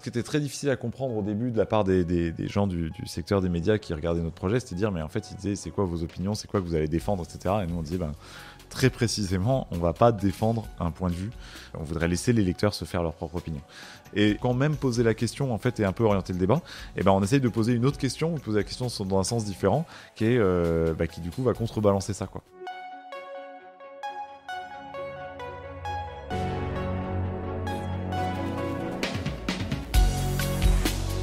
ce qui était très difficile à comprendre au début de la part des, gens du, secteur des médias qui regardaient notre projet, c'était dire mais en fait ils disaient c'est quoi vos opinions, c'est quoi que vous allez défendre, etc. Et nous on disait ben, très précisément on ne va pas défendre un point de vue, on voudrait laisser les lecteurs se faire leur propre opinion. Et quand même poser la question en fait et un peu orienter le débat, et eh ben on essaye de poser une autre question, poser la question dans un sens différent qui euh, bah, qui du coup va contrebalancer ça quoi.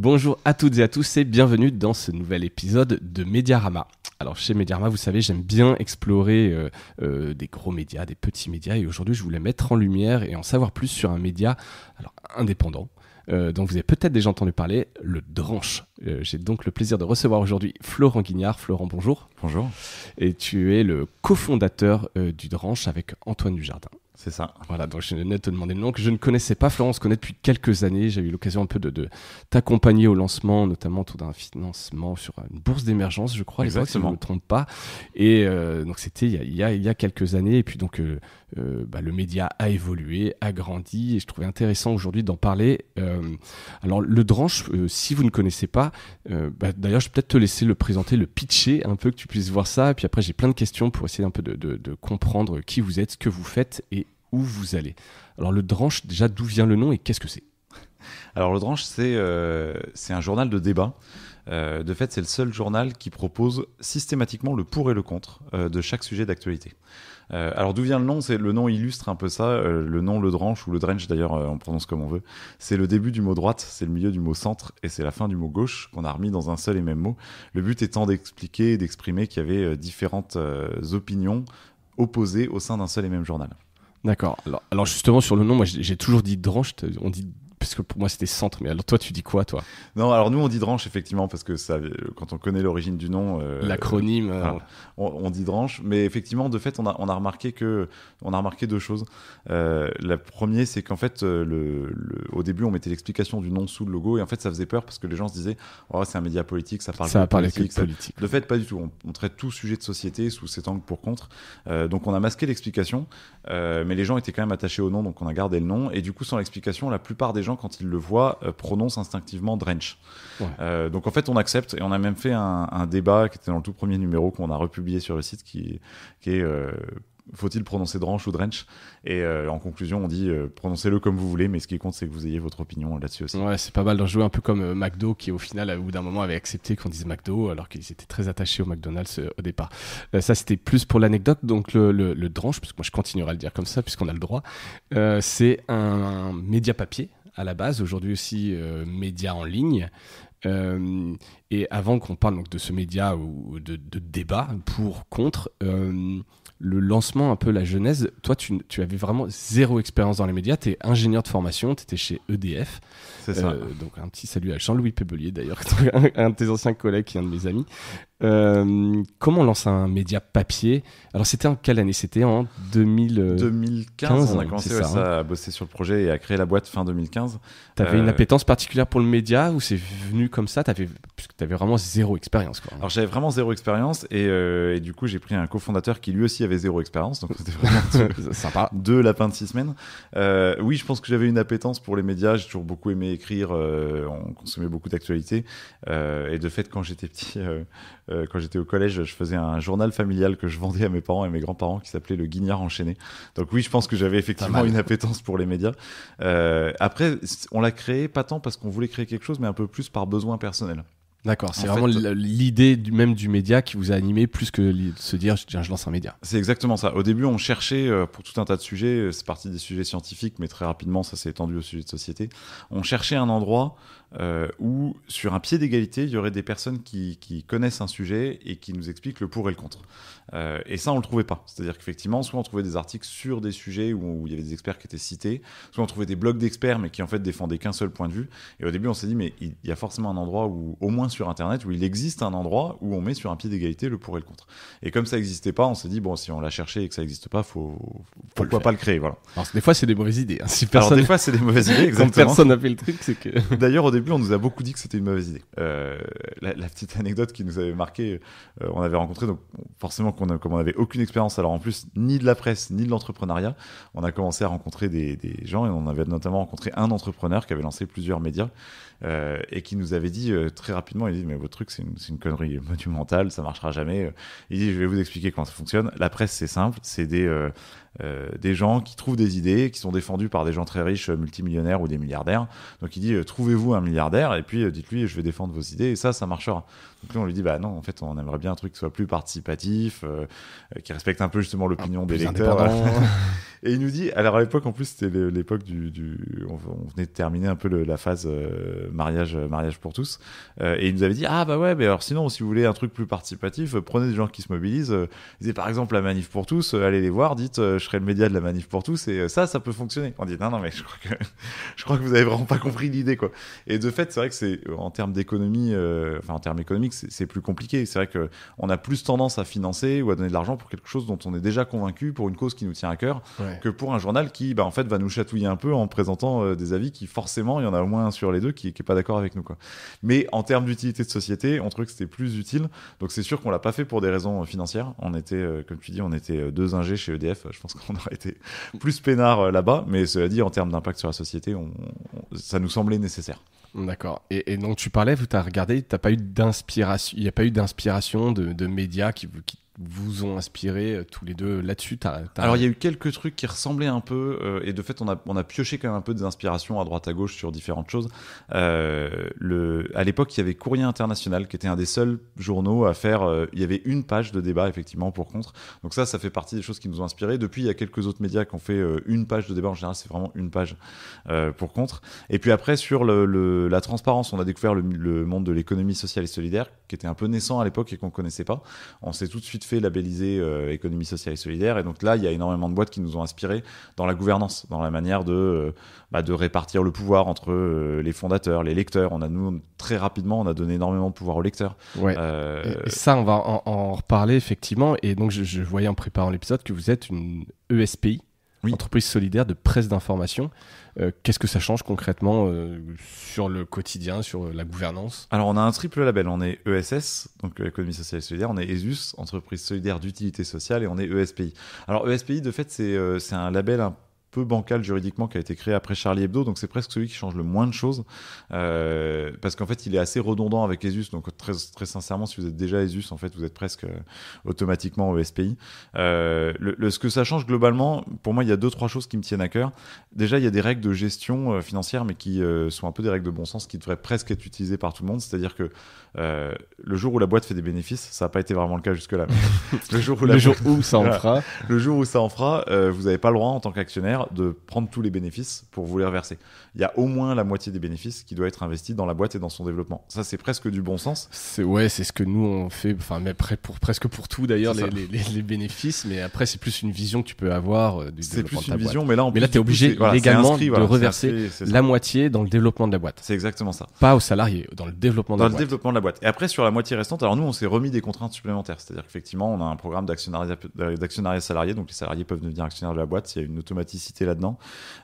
Bonjour à toutes et à tous et bienvenue dans ce nouvel épisode de Mediarama. Alors chez Mediarama, vous savez, j'aime bien explorer euh, euh, des gros médias, des petits médias et aujourd'hui je voulais mettre en lumière et en savoir plus sur un média alors, indépendant, euh, dont vous avez peut-être déjà entendu parler, le Dranche. J'ai donc le plaisir de recevoir aujourd'hui Florent Guignard. Florent, bonjour. Bonjour. Et tu es le cofondateur du Dranche avec Antoine Dujardin. C'est ça. Voilà, donc je venais de te demander le nom que je ne connaissais pas. Florence connaît depuis quelques années. J'ai eu l'occasion un peu de, t'accompagner au lancement, notamment autour d'un financement sur une bourse d'émergence, je crois, si je ne me trompe pas. Et euh, donc c'était il, il y a, quelques années. Et puis donc euh, euh, bah, le média a évolué, a grandi. Et je trouvais intéressant aujourd'hui d'en parler. alors le Dranche, si vous ne connaissez pas, bah, d'ailleurs je vais peut-être te laisser le présenter, le pitcher un peu, que tu puisses voir ça. Et puis après j'ai plein de questions pour essayer un peu de, de comprendre qui vous êtes, ce que vous faites et où vous allez. Alors le Dranche, déjà d'où vient le nom et qu'est-ce que c'est Alors le Dranche, c'est euh, c'est un journal de débat. Euh, de fait, c'est le seul journal qui propose systématiquement le pour et le contre euh, de chaque sujet d'actualité. alors d'où vient le nom C'est le nom illustre un peu ça. le nom Le Dranche ou Le Drench d'ailleurs, on prononce comme on veut. C'est le début du mot droite, c'est le milieu du mot centre et c'est la fin du mot gauche qu'on a remis dans un seul et même mot. Le but étant d'expliquer et d'exprimer qu'il y avait différentes opinions opposées au sein d'un seul et même journal. D'accord. Alors, justement, sur le nom, moi j'ai toujours dit Dranche, on dit parce que pour moi c'était centre, mais alors toi tu dis quoi toi Non, alors nous on dit dranche effectivement parce que ça, quand on connaît l'origine du nom, euh, l'acronyme, euh. on, dit dranche, mais effectivement de fait on a, on a remarqué que on a remarqué deux choses. Euh, la première c'est qu'en fait le, au début on mettait l'explication du nom sous le logo et en fait ça faisait peur parce que les gens se disaient oh c'est un média politique, ça parle de politique, De fait pas du tout, on, on, traite tout sujet de société sous cet angle pour contre, donc on a masqué l'explication, mais les gens étaient quand même attachés au nom donc on a gardé le nom et du coup sans l'explication la plupart des gens quand ils le voient, euh, prononcent instinctivement drench. Euh, donc en fait, on accepte et on a même fait un, débat qui était dans le tout premier numéro qu'on a republié sur le site qui, est euh, faut-il prononcer drench ou drench Et en conclusion, on dit prononcez-le comme vous voulez, mais ce qui compte, c'est que vous ayez votre opinion là-dessus aussi. c'est pas mal d'en jouer un peu comme McDo, qui au final, au bout d'un moment, avait accepté qu'on dise McDo, alors qu'ils étaient très attachés au McDonald's au départ. ça, c'était plus pour l'anecdote. Donc, le, le, parce que moi, je continuerai à le dire comme ça, puisqu'on a le droit, c'est un média papier à la base, aujourd'hui aussi euh, médias en ligne. Euh, et avant qu'on parle donc de ce média ou de, de débat pour, contre, euh, le lancement, un peu la genèse, toi tu, avais vraiment zéro expérience dans les médias, tu es ingénieur de formation, tu étais chez EDF. C'est ça. donc un petit salut à Jean-Louis Pébelier d'ailleurs, un, un, de tes anciens collègues et un de mes amis. Euh, comment on lance un média papier Alors, c'était en quelle année C'était en 2000... 2015. Euh, on a commencé hein. à bosser sur le projet et à créer la boîte fin 2015. T'avais avais une euh, appétence particulière pour le média ou c'est venu comme ça tu avais vraiment zéro expérience. Alors, j'avais vraiment zéro expérience et, du coup, j'ai pris un cofondateur qui lui aussi avait zéro expérience. Donc, c'était vraiment sympa. Deux lapins de six semaines. oui, je pense que j'avais une appétence pour les médias. J'ai toujours beaucoup aimé écrire. on consommait beaucoup d'actualités. et de fait, quand j'étais petit euh, quand j'étais au collège, je faisais un journal familial que je vendais à mes parents et mes grands-parents qui s'appelait Le Guignard enchaîné. Donc oui, je pense que j'avais effectivement une appétence pour les médias. Euh, après, on l'a créé pas tant parce qu'on voulait créer quelque chose, mais un peu plus par besoin personnel. D'accord, c'est vraiment l'idée même du média qui vous a animé plus que de se dire je lance un média. C'est exactement ça. Au début, on cherchait euh, pour tout un tas de sujets, euh, c'est parti des sujets scientifiques, mais très rapidement, ça s'est étendu au sujet de société. On cherchait un endroit euh, où, sur un pied d'égalité, il y aurait des personnes qui, connaissent un sujet et qui nous expliquent le pour et le contre. et ça, on le trouvait pas. C'est-à-dire qu'effectivement, soit on trouvait des articles sur des sujets où, où, il y avait des experts qui étaient cités, soit on trouvait des blogs d'experts, mais qui en fait défendaient qu'un seul point de vue. Et au début, on s'est dit, mais il y a forcément un endroit où au moins sur Internet où il existe un endroit où on met sur un pied d'égalité le pour et le contre. Et comme ça n'existait pas, on s'est dit, bon, si on l'a cherché et que ça n'existe pas, faut, pourquoi pas le créer voilà. Alors, des fois, c'est des mauvaises idées. Hein. Si personne... des fois, c'est des mauvaises idées, exactement. personne n'a fait le truc, c'est que... D'ailleurs, au début, on nous a beaucoup dit que c'était une mauvaise idée. Euh, la, petite anecdote qui nous avait marqué, euh, on avait rencontré, donc forcément, qu'on a, comme on n'avait aucune expérience, alors en plus, ni de la presse, ni de l'entrepreneuriat, on a commencé à rencontrer des, des gens et on avait notamment rencontré un entrepreneur qui avait lancé plusieurs médias euh, et qui nous avait dit euh, très rapidement, il dit mais votre truc c'est une, une, connerie monumentale, ça marchera jamais. Euh, il dit je vais vous expliquer comment ça fonctionne. La presse c'est simple, c'est des euh, des gens qui trouvent des idées, qui sont défendues par des gens très riches, multimillionnaires ou des milliardaires. Donc il dit euh, trouvez-vous un milliardaire et puis euh, dites-lui je vais défendre vos idées et ça, ça marchera. Donc là on lui dit bah non, en fait on aimerait bien un truc qui soit plus participatif, qui respecte un peu justement l'opinion des lecteurs. et il nous dit, alors à l'époque en plus c'était l'époque du, on, venait de terminer un peu la phase mariage mariage pour tous et il nous avait dit ah bah ouais mais alors sinon si vous voulez un truc plus participatif prenez des gens qui se mobilisent, par exemple la manif pour tous, allez les voir, dites le média de la manif pour tous et euh, ça, ça peut fonctionner. On dit non, non, mais je crois que, je crois que vous avez vraiment pas compris l'idée, quoi. Et de fait, c'est vrai que c'est, euh, en termes d'économie, euh, enfin, en termes économiques, c'est plus compliqué. C'est vrai que on a plus tendance à financer ou à donner de l'argent pour quelque chose dont on est déjà convaincu, pour une cause qui nous tient à cœur, que pour un journal qui, bah, en fait, va nous chatouiller un peu en présentant des avis qui, forcément, il y en a au moins un sur les deux qui, qui est pas d'accord avec nous, quoi. Mais en termes d'utilité de société, on trouvait que c'était plus utile. Donc, c'est sûr qu'on l'a pas fait pour des raisons financières. On était, comme tu dis, on était deux ingés chez EDF. Je pense on aurait été plus peinard euh, là-bas. Mais cela dit, en termes d'impact sur la société, ça nous semblait nécessaire. D'accord. Et, donc tu parlais, tu as regardé, pas eu d'inspiration, il n'y a pas eu d'inspiration de, médias qui, qui vous ont inspiré euh, tous les deux là-dessus Alors il y a eu quelques trucs qui ressemblaient un peu, euh, et de fait on a, on a pioché quand même un peu des inspirations à droite à gauche sur différentes choses. Euh, le, à l'époque il y avait Courrier International qui était un des seuls journaux à faire, il y avait une page de débat effectivement pour contre. Donc ça ça fait partie des choses qui nous ont inspiré. Depuis il y a quelques autres médias qui ont fait une page de débat, en général c'est vraiment une page pour contre. Et puis après sur le, la transparence on a découvert le, monde de l'économie sociale et solidaire qui était un peu naissant à l'époque et qu'on connaissait pas. On s'est tout de suite fait labellisé euh, économie sociale et solidaire. Et donc là, il y a énormément de boîtes qui nous ont inspiré dans la gouvernance, dans la manière de, euh, bah, de répartir le pouvoir entre euh, les fondateurs, les lecteurs. On a, nous, très rapidement, on a donné énormément de pouvoir aux lecteurs. Ouais. ça, on va en, reparler effectivement. Et donc, je, voyais en préparant l'épisode que vous êtes une ESPI, entreprise solidaire de presse d'information. Euh, qu'est-ce que ça change concrètement euh, sur le quotidien, sur euh, la gouvernance Alors, on a un triple label. On est ESS, donc l'économie sociale et solidaire. On est ESUS, entreprise solidaire d'utilité sociale, et on est ESPI. Alors, ESPI, de fait, c'est un label peu bancal juridiquement qui a été créé après Charlie Hebdo, donc c'est presque celui qui change le moins de choses, euh, parce qu'en fait il est assez redondant avec ESUS, donc très, très sincèrement si vous êtes déjà ESUS, en fait vous êtes presque euh, automatiquement au SPI. Euh, le, ce que ça change globalement, pour moi il y a deux, trois choses qui me tiennent à cœur. Déjà il y a des règles de gestion financière, mais qui sont un peu des règles de bon sens, qui devraient presque être utilisées par tout le monde, c'est-à-dire que le jour où la boîte fait des bénéfices, ça n'a pas été vraiment le cas jusque-là, le jour où, ça en fera, le jour où ça en fera, vous n'avez pas le droit en tant qu'actionnaire de prendre tous les bénéfices pour vous les reverser. Il y a au moins la moitié des bénéfices qui doit être investi dans la boîte et dans son développement. Ça, c'est presque du bon sens. C'est ouais, c'est ce que nous on fait. Enfin, mais pour presque pour tout d'ailleurs les, bénéfices. Mais après, c'est plus une vision que tu peux avoir euh, du développement plus une vision, mais là, on. mais là, es obligé également légalement de reverser la moitié dans le développement de la boîte. C'est exactement ça. Pas aux salariés, dans le développement. de la le boîte. développement de la boîte. Et après, sur la moitié restante, alors nous, on s'est remis des contraintes supplémentaires. C'est-à-dire qu'effectivement, on a un programme d'actionnariat salarié, donc les salariés peuvent devenir actionnaires de la boîte. Il y a une automatisation cité là-dedans.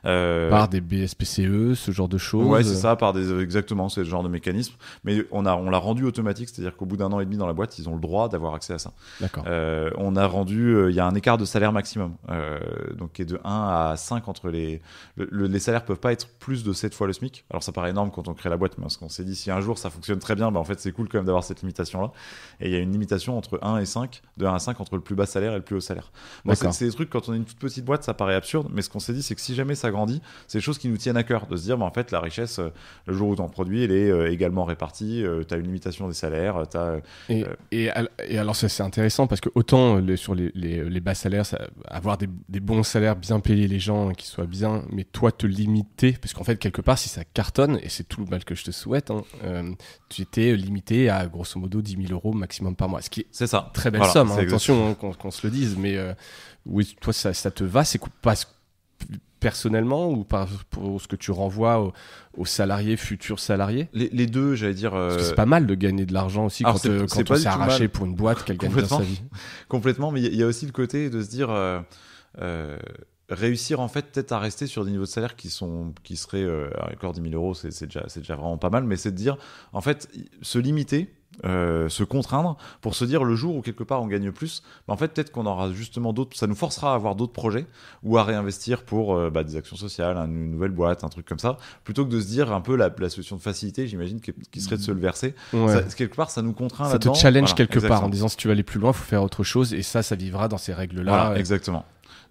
Euh, par des BSPCE, ce genre de choses. Ouais, c'est ça, par des euh, exactement, c'est le genre de mécanisme. Mais on a on l'a rendu automatique, c'est-à-dire qu'au bout d'un an et demi dans la boîte, ils ont le droit d'avoir accès à ça. D'accord. Euh, on a rendu, il y a un écart de salaire maximum, donc qui est de 1 à 5 entre les les salaires peuvent pas être plus de 7 fois le SMIC. Alors ça paraît énorme quand on crée la boîte, mais parce qu'on s'est dit si un jour ça fonctionne très bien, bah en fait c'est cool quand même d'avoir cette limitation là. Et il y a une limitation entre 1 et 5, de 1 à 5 entre le plus bas salaire et le plus haut salaire. Bon, c'est des trucs quand on est une toute petite boîte, ça paraît absurde, mais ce on s'est dit, c'est que si jamais ça grandit, c'est des choses qui nous tiennent à cœur, de se dire, bah, en fait, la richesse, euh, le jour où tu en produis, elle est euh, également répartie, euh, tu as une limitation des salaires, tu Et, et, alors ça c'est intéressant, parce que autant sur les, les, bas salaires, ça, avoir des, bons salaires, bien payer les gens, qui soient bien, mais toi te limiter, parce qu'en fait, quelque part, si ça cartonne, et c'est tout le mal que je te souhaite, hein, tu étais limité à grosso modo 10 000 euros maximum par mois, ce qui c'est ça. très belle somme, hein, attention hein, qu'on, se le dise, mais... oui, toi, ça, ça te va, c'est pas, personnellement ou par, pour ce que tu renvoies aux, salariés, futurs salariés les, deux, j'allais dire. c'est euh, pas mal de gagner de l'argent aussi quand, euh, on s'est arraché pour une boîte, qu'elle sa vie. Complètement, mais il y, a aussi le côté de se dire. Euh, réussir en fait peut-être à rester sur des niveaux de salaire qui sont qui seraient encore 10 000 euros c'est déjà c'est déjà vraiment pas mal mais c'est de dire en fait se limiter euh, se contraindre pour se dire le jour où quelque part on gagne plus, bah, en fait peut-être qu'on aura justement d'autres, ça nous forcera à avoir d'autres projets ou à réinvestir pour euh, bah, des actions sociales, une nouvelle boîte, un truc comme ça, plutôt que de se dire un peu la, solution de facilité, j'imagine, qui serait de se le verser. quelque part, ça nous contraint. Ça te challenge quelque part en disant si tu veux aller plus loin, faut faire autre chose et ça, ça vivra dans ces règles-là. exactement.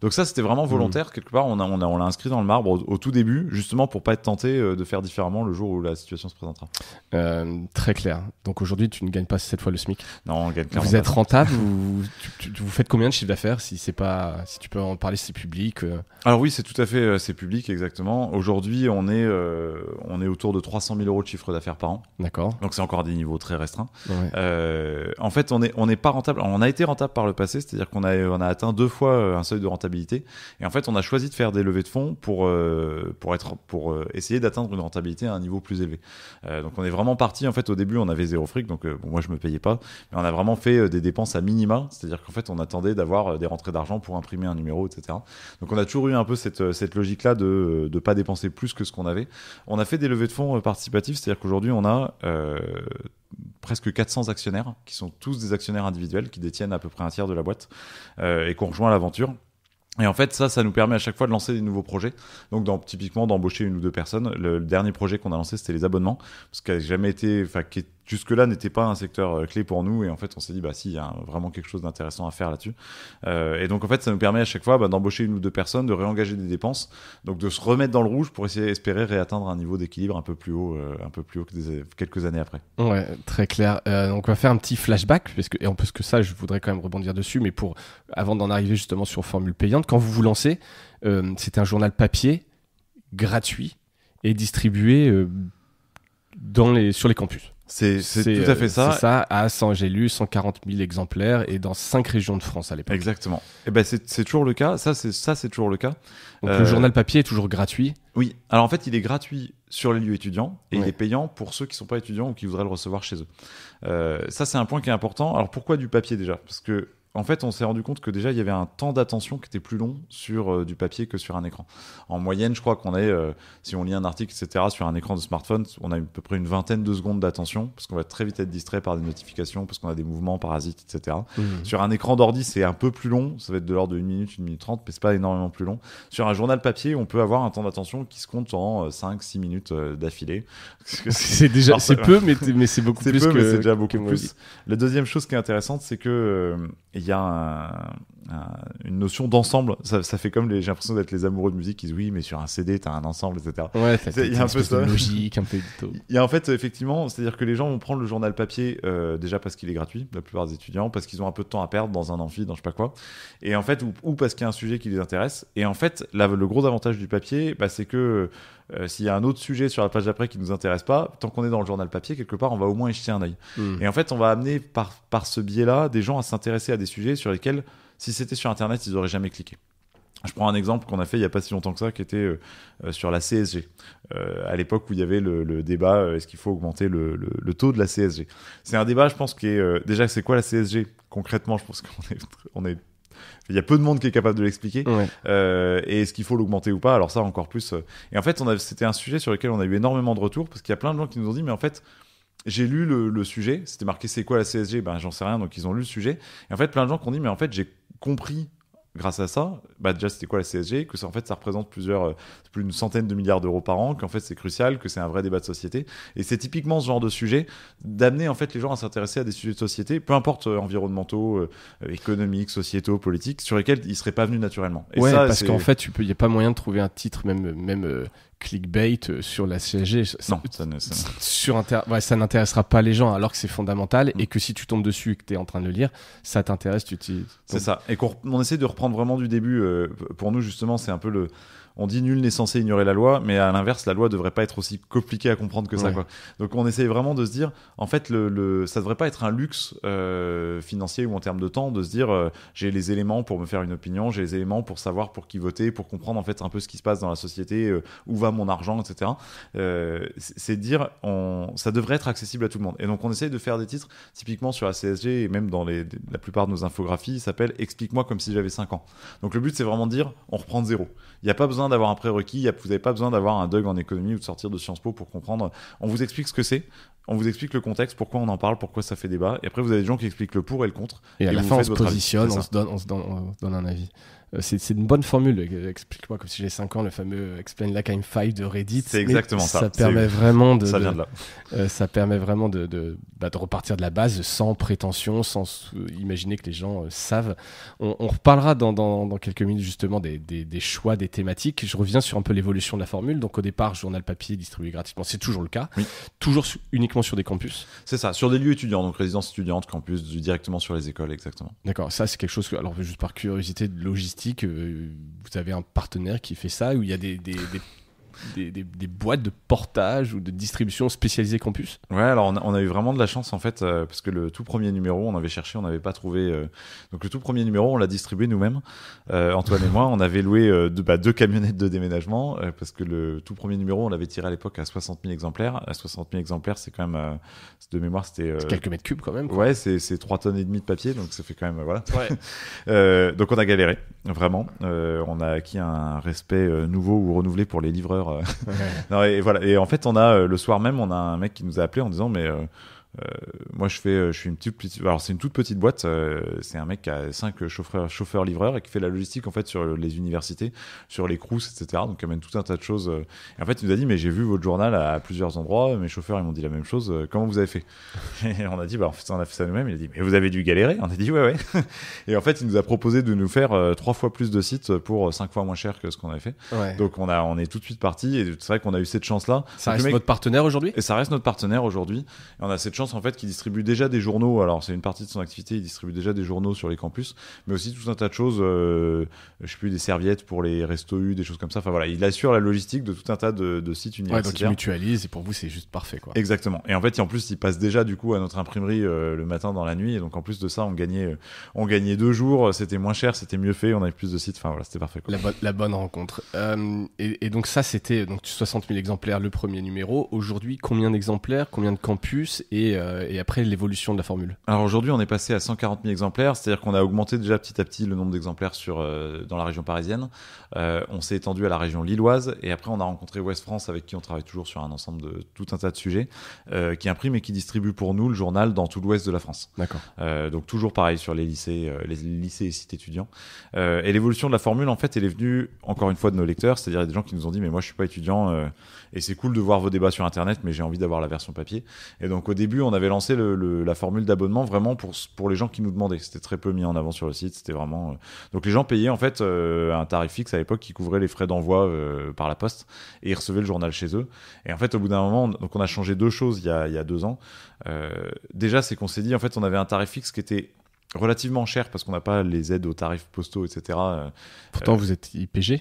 Donc ça, c'était vraiment mm. volontaire. Quelque part, on l'a on a, on inscrit dans le marbre au, tout début, justement pour pas être tenté euh, de faire différemment le jour où la situation se présentera. Euh, très clair. Donc aujourd'hui, tu ne gagnes pas cette fois le SMIC. Non, on gagne Vous êtes rentable ou tu, vous faites combien de chiffre d'affaires si c'est pas, si tu peux en parler, c'est public euh Alors oui, c'est tout à fait, c'est public exactement. Aujourd'hui, on est, on est autour de 300 000 euros de chiffre d'affaires par an. D'accord. Donc c'est encore des niveaux très restreints. en fait, on est, on n'est pas rentable. On a été rentable par le passé, c'est-à-dire qu'on a, on a atteint deux fois un seuil de rentabilité et en fait, on a choisi de faire des levées de fonds pour, euh, pour, être, pour euh, essayer d'atteindre une rentabilité à un niveau plus élevé. Euh, donc on est vraiment parti, en fait, au début, on avait zéro fric, donc moi je me payais pas, mais on a vraiment fait des dépenses à minima, c'est-à-dire qu'en fait, on attendait d'avoir des rentrées d'argent pour imprimer un numéro, etc. Donc on a toujours eu un peu cette, logique-là de ne pas dépenser plus que ce qu'on avait. On a fait des levées de fonds participatifs, c'est-à-dire qu'aujourd'hui, on a presque 400 actionnaires, qui sont tous des actionnaires individuels, qui détiennent à peu près un tiers de la boîte, euh, et qu'on rejoint l'aventure. Et en fait, ça, ça nous permet à chaque fois de lancer des nouveaux projets. Donc, typiquement, d'embaucher une ou deux personnes. Le, dernier projet qu'on a lancé, c'était les abonnements, parce qui n'a jamais été, enfin, jusque-là n'était pas un secteur euh, clé pour nous. Et en fait, on s'est dit, bah si, il y a vraiment quelque chose d'intéressant à faire là-dessus. Euh, et donc, en fait, ça nous permet à chaque fois bah, d'embaucher une ou deux personnes, de réengager des dépenses, donc de se remettre dans le rouge pour essayer d'espérer réatteindre un niveau d'équilibre un peu plus haut, euh, un peu plus haut que quelques années après. Ouais, très clair. donc, on va faire un petit flashback, parce que, et en plus que ça, je voudrais quand même rebondir dessus, mais pour, avant d'en arriver justement sur formule payante, quand vous vous lancez, c'est un journal papier gratuit et distribué dans les, sur les campus. C'est tout à fait euh, ça. ça, à 100 j'ai lu 140 000 exemplaires et dans 5 régions de France à l'époque. Exactement. Et eh ben c'est toujours le cas. Ça, c'est toujours le cas. le euh, journal papier est toujours gratuit. Oui. Alors en fait, il est gratuit sur les lieux étudiants et il est payant pour ceux qui ne sont pas étudiants ou qui voudraient le recevoir chez eux. Euh, ça, c'est un point qui est important. Alors pourquoi du papier déjà Parce que en fait, on s'est rendu compte que déjà, il y avait un temps d'attention qui était plus long sur euh, du papier que sur un écran. En moyenne, je crois qu'on est, euh, si on lit un article, etc., sur un écran de smartphone, on a à peu près une vingtaine de secondes d'attention, parce qu'on va très vite être distrait par des notifications, parce qu'on a des mouvements parasites, etc. Mmh. Sur un écran d'ordi, c'est un peu plus long, ça va être de l'ordre de 1 minute, 1 minute 30, mais c'est pas énormément plus long. Sur un journal papier, on peut avoir un temps d'attention qui se compte en 5-6 euh, minutes d'affilée. C'est déjà, c'est peu, mais, c'est beaucoup plus C'est déjà beaucoup plus. La deuxième chose qui est intéressante, c'est que y a une notion d'ensemble. Ça, fait comme j'ai l'impression d'être les amoureux de musique qui disent oui, mais sur un CD, t'as un ensemble, etc. Ouais, il y a un peu ça. logique, un peu Il y a en fait, effectivement, c'est-à-dire que les gens vont prendre le journal papier euh, déjà parce qu'il est gratuit, la plupart des étudiants, parce qu'ils ont un peu de temps à perdre dans un amphi, dans je sais pas quoi, et en fait, ou, parce qu'il y a un sujet qui les intéresse. Et en fait, le gros avantage du papier, bah, c'est que euh, s'il y a un autre sujet sur la page d'après qui nous intéresse pas, tant qu'on est dans le journal papier, quelque part, on va au moins y jeter un oeil hmm. Et en fait, on va amener par, par ce biais-là des gens à s'intéresser à des sujets sur lesquels, si c'était sur Internet, ils n'auraient jamais cliqué. Je prends un exemple qu'on a fait il n'y a pas si longtemps que ça, qui était euh, euh, sur la CSG. à l'époque où il y avait le, débat, est-ce qu'il faut augmenter le, taux de la CSG C'est un débat, je pense, qui est déjà, c'est quoi la CSG Concrètement, je pense qu'on est il y a peu de monde qui est capable de l'expliquer. Euh, et est-ce qu'il faut l'augmenter ou pas Alors ça, encore plus. Euh, et en fait, c'était un sujet sur lequel on a eu énormément de retours parce qu'il y a plein de gens qui nous ont dit, mais en fait, j'ai lu le, le sujet. C'était marqué c'est quoi la CSG Ben j'en sais rien. Donc ils ont lu le sujet. Et en fait, plein de gens qui ont dit, mais en fait, j'ai compris grâce à ça, bah déjà c'était quoi la CSG, que ça, en fait ça représente plusieurs, euh, plus d'une centaine de milliards d'euros par an, qu'en fait c'est crucial, que c'est un vrai débat de société. Et c'est typiquement ce genre de sujet d'amener en fait les gens à s'intéresser à des sujets de société, peu importe euh, environnementaux, euh, économiques, sociétaux, politiques, sur lesquels ils seraient pas venus naturellement. ouais, parce qu'en fait tu peux, y a pas moyen de trouver un titre même même clickbait euh, sur la CSG. ça, sur ça n'intéressera pas les gens alors que c'est fondamental mm. et que si tu tombes dessus et que tu es en train de le lire, ça t'intéresse, tu C'est ça. Et qu'on on essaie de reprendre vraiment du début. Euh, pour nous, justement, c'est un peu le on dit nul n'est censé ignorer la loi, mais à l'inverse, la loi devrait pas être aussi compliquée à comprendre que ça. Donc on essaye vraiment de se dire, en fait, le, ça devrait pas être un luxe euh, financier ou en termes de temps de se dire, euh, j'ai les éléments pour me faire une opinion, j'ai les éléments pour savoir pour qui voter, pour comprendre en fait un peu ce qui se passe dans la société, euh, où va mon argent, etc. c'est dire, ça devrait être accessible à tout le monde. Et donc on essaye de faire des titres, typiquement sur la CSG et même dans la plupart de nos infographies, il s'appelle Explique-moi comme si j'avais 5 ans. Donc le but, c'est vraiment de dire, on reprend de zéro. Il n'y a pas besoin d'avoir un prérequis, vous n'avez pas besoin d'avoir un DUG en économie ou de sortir de Sciences Po pour comprendre. On vous explique ce que c'est, on vous explique le contexte, pourquoi on en parle, pourquoi ça fait débat. Et après, vous avez des gens qui expliquent le pour et le contre. Et, à la fin, on se positionne, on se donne un avis. Euh, c'est une bonne formule. Euh, explique-moi comme si j'ai 5 ans, le fameux euh, Explain Like I'm 5 de Reddit. C'est exactement ça. Ça permet vraiment de. vient de là. ça permet vraiment de, repartir de la base sans prétention, sans imaginer que les gens savent. On, reparlera dans, quelques minutes justement des, choix, des thématiques. Je reviens sur un peu l'évolution de la formule. Donc au départ, journal papier distribué gratuitement, c'est toujours le cas. Toujours uniquement sur des campus. C'est ça, sur des lieux étudiants, donc résidence étudiante, campus, directement sur les écoles, exactement. D'accord, ça c'est quelque chose que, alors juste par curiosité de logistique, que euh, vous avez un partenaire qui fait ça, ou il y a des des, boîtes de portage ou de distribution spécialisées campus Ouais, alors on a, eu vraiment de la chance en fait, euh, parce que le tout premier numéro, on avait cherché, on n'avait pas trouvé. Euh, donc le tout premier numéro, on l'a distribué nous-mêmes. Euh, Antoine et moi, on avait loué deux, bah, deux, camionnettes de déménagement, parce que le tout premier numéro, on l'avait tiré à l'époque à 60 000 exemplaires. À 60 000 exemplaires, c'est quand même, de mémoire, c'était. quelques mètres cubes quand même. Ouais, c'est 3 tonnes et demie de papier, donc ça fait quand même. voilà. Ouais. donc on a galéré, vraiment. on a acquis un respect nouveau ou renouvelé pour les livreurs euh, non, et, voilà. Et en fait, on a euh, le soir même, on a un mec qui nous a appelé en disant mais euh, euh, moi, je fais, euh, je suis une petite, petite alors c'est une toute petite boîte. Euh, c'est un mec qui a cinq chauffeurs, chauffeurs, livreurs et qui fait la logistique en fait sur les universités, sur les crous, etc. Donc, amène tout un tas de choses. Et en fait, il nous a dit, mais j'ai vu votre journal à, plusieurs endroits. Mes chauffeurs, ils m'ont dit la même chose. Comment vous avez fait Et on a dit, bah, en fait, on a fait ça nous-mêmes. Il a dit, mais vous avez dû galérer. On a dit, ouais, ouais. Et en fait, il nous a proposé de nous faire trois fois plus de sites pour cinq fois moins cher que ce qu'on avait fait. Donc, on a, on est tout de suite parti. Et c'est vrai qu'on a eu cette chance-là. Ça reste notre partenaire aujourd'hui. Et ça reste notre partenaire aujourd'hui. On a cette chance en fait qu'il distribue déjà des journaux. Alors c'est une partie de son activité, il distribue déjà des journaux sur les campus, mais aussi tout un tas de choses. Euh, je sais plus des serviettes pour les restos U, des choses comme ça. Enfin voilà, il assure la logistique de tout un tas de, sites universitaires. donc il mutualise et pour vous c'est juste parfait quoi. Exactement. Et en fait, en plus, il passe déjà du coup à notre imprimerie euh, le matin dans la nuit. Et donc en plus de ça, on gagnait, euh, on gagnait deux jours. C'était moins cher, c'était mieux fait, on avait plus de sites. Enfin voilà, c'était parfait. Quoi. La, bonne rencontre. et, et, donc ça, c'était donc 60 000 exemplaires le premier numéro. Aujourd'hui, combien d'exemplaires, combien de campus et euh, et, après l'évolution de la formule Alors aujourd'hui, on est passé à 140 000 exemplaires, c'est-à-dire qu'on a augmenté déjà petit à petit le nombre d'exemplaires sur, euh, dans la région parisienne. Euh, on s'est étendu à la région lilloise et après, on a rencontré West France avec qui on travaille toujours sur un ensemble de tout un tas de sujets qui imprime et qui distribue pour nous le journal dans tout l'ouest de la France. D'accord. donc toujours pareil sur les lycées, les lycées et sites étudiants. et l'évolution de la formule, en fait, elle est venue encore une fois de nos lecteurs, c'est-à-dire des gens qui nous ont dit mais moi je suis pas étudiant et c'est cool de voir vos débats sur internet, mais j'ai envie d'avoir la version papier. Et donc au début, on avait lancé la formule d'abonnement vraiment pour, pour les gens qui nous demandaient. C'était très peu mis en avant sur le site. C'était vraiment. Euh, donc les gens payaient en fait euh, un tarif fixe à l'époque qui couvrait les frais d'envoi euh, par la poste et ils recevaient le journal chez eux. Et en fait, au bout d'un moment, on, donc on a changé deux choses il y a, il y a deux ans. déjà, c'est qu'on s'est dit en fait, on avait un tarif fixe qui était relativement cher parce qu'on n'a pas les aides aux tarifs postaux, etc. Pourtant, vous êtes IPG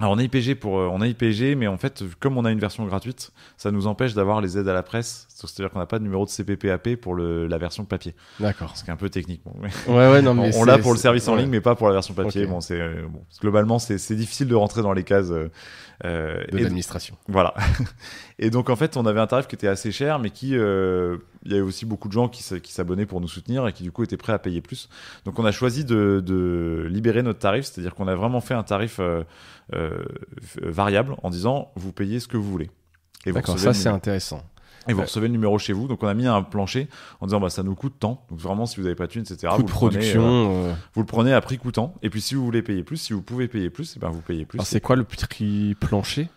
alors on a IPG pour euh, on IPG, mais en fait comme on a une version gratuite, ça nous empêche d'avoir les aides à la presse. C'est-à-dire qu'on n'a pas de numéro de CPPAP pour la version papier. D'accord. Ce qui un peu technique. mais on, l'a pour le service en ligne, mais pas pour la version papier. Bon, c'est euh, bon, globalement c'est difficile de rentrer dans les cases. Euh, euh, de l'administration. Voilà. et donc en fait, on avait un tarif qui était assez cher, mais qui, euh, il y avait aussi beaucoup de gens qui, s'abonnaient pour nous soutenir et qui du coup étaient prêts à payer plus. Donc on a choisi de, libérer notre tarif, c'est-à-dire qu'on a vraiment fait un tarif euh, variable en disant vous payez ce que vous voulez. D'accord, ça c'est intéressant. Et vous recevez le numéro chez vous. Donc on a mis un plancher en disant bah ça nous coûte tant. Donc vraiment si vous n'avez pas de thune, etc. vous production. Euh, euh. Vous le prenez à prix coûtant. Et puis si vous voulez payer plus, si vous pouvez payer plus, et eh ben, vous payez plus. c'est quoi le prix plancher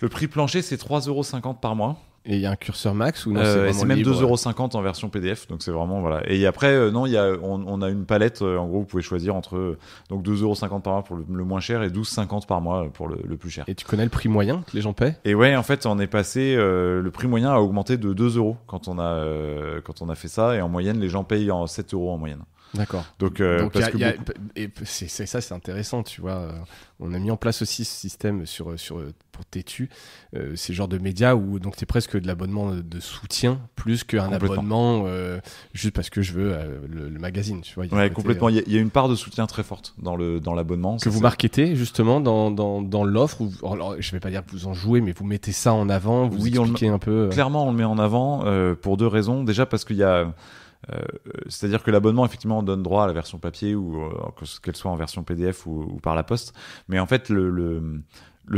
Le prix plancher c'est 3,50€ par mois. Et il y a un curseur max ou non euh, C'est même 2,50€ en version PDF, donc c'est vraiment voilà. Et après, euh, non, y a, on, a une palette, euh, en gros, vous pouvez choisir entre donc 2,50€ par mois pour le, moins cher et 12,50€ par mois pour le, plus cher. Et tu connais le prix moyen que les gens paient Et ouais, en fait, on est passé, le prix moyen a augmenté de 2€ quand on a quand on a fait ça, et en moyenne, les gens payent en 7€ en moyenne. D'accord. Donc, c'est, ça, c'est intéressant, tu vois. Euh, on a mis en place aussi ce système sur, sur, pour têtu euh, ces genres de médias où donc es presque de l'abonnement de soutien plus qu'un abonnement euh, juste parce que je veux le, magazine, tu vois. complètement. Il y, a une part de soutien très forte dans le dans l'abonnement. Que vous marketez justement dans, l'offre. Je ne je vais pas dire que vous en jouez, mais vous mettez ça en avant. Vous un peu. Clairement, on le met en avant pour deux raisons. Déjà parce qu'il y a euh, c'est-à-dire que l'abonnement, effectivement, donne droit à la version papier, ou euh, qu'elle soit en version PDF ou, par la poste. Mais en fait, le,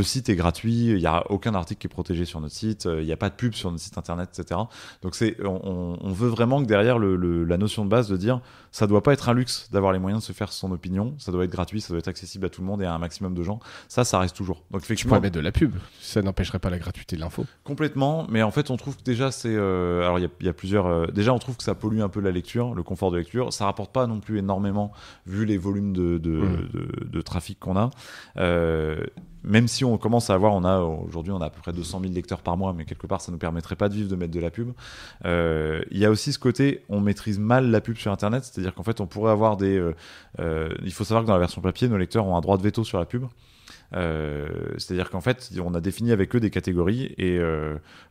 site est gratuit, il n'y a aucun article qui est protégé sur notre site, euh, il n'y a pas de pub sur notre site internet, etc. Donc on, veut vraiment que derrière la notion de base de dire ça doit pas être un luxe d'avoir les moyens de se faire son opinion. Ça doit être gratuit, ça doit être accessible à tout le monde et à un maximum de gens. Ça, ça reste toujours. Donc effectivement, tu pourrais mettre de la pub. Ça n'empêcherait pas la gratuité de l'info. Complètement. Mais en fait, on trouve que déjà c'est euh, alors il y, a plusieurs. Euh, déjà, on trouve que ça pollue un peu la lecture, le confort de lecture. Ça rapporte pas non plus énormément vu les volumes de, hmm. trafic qu'on a. Euh, même si on commence à avoir, on a aujourd'hui, on a à peu près 200 000 lecteurs par mois, mais quelque part, ça nous permettrait pas de vivre de mettre de la pub. Il y a aussi ce côté, on maîtrise mal la pub sur Internet c'est-à-dire qu'en fait, on pourrait avoir des. Euh, euh, il faut savoir que dans la version papier, nos lecteurs ont un droit de veto sur la pub. Euh, c'est-à-dire qu'en fait, on a défini avec eux des catégories et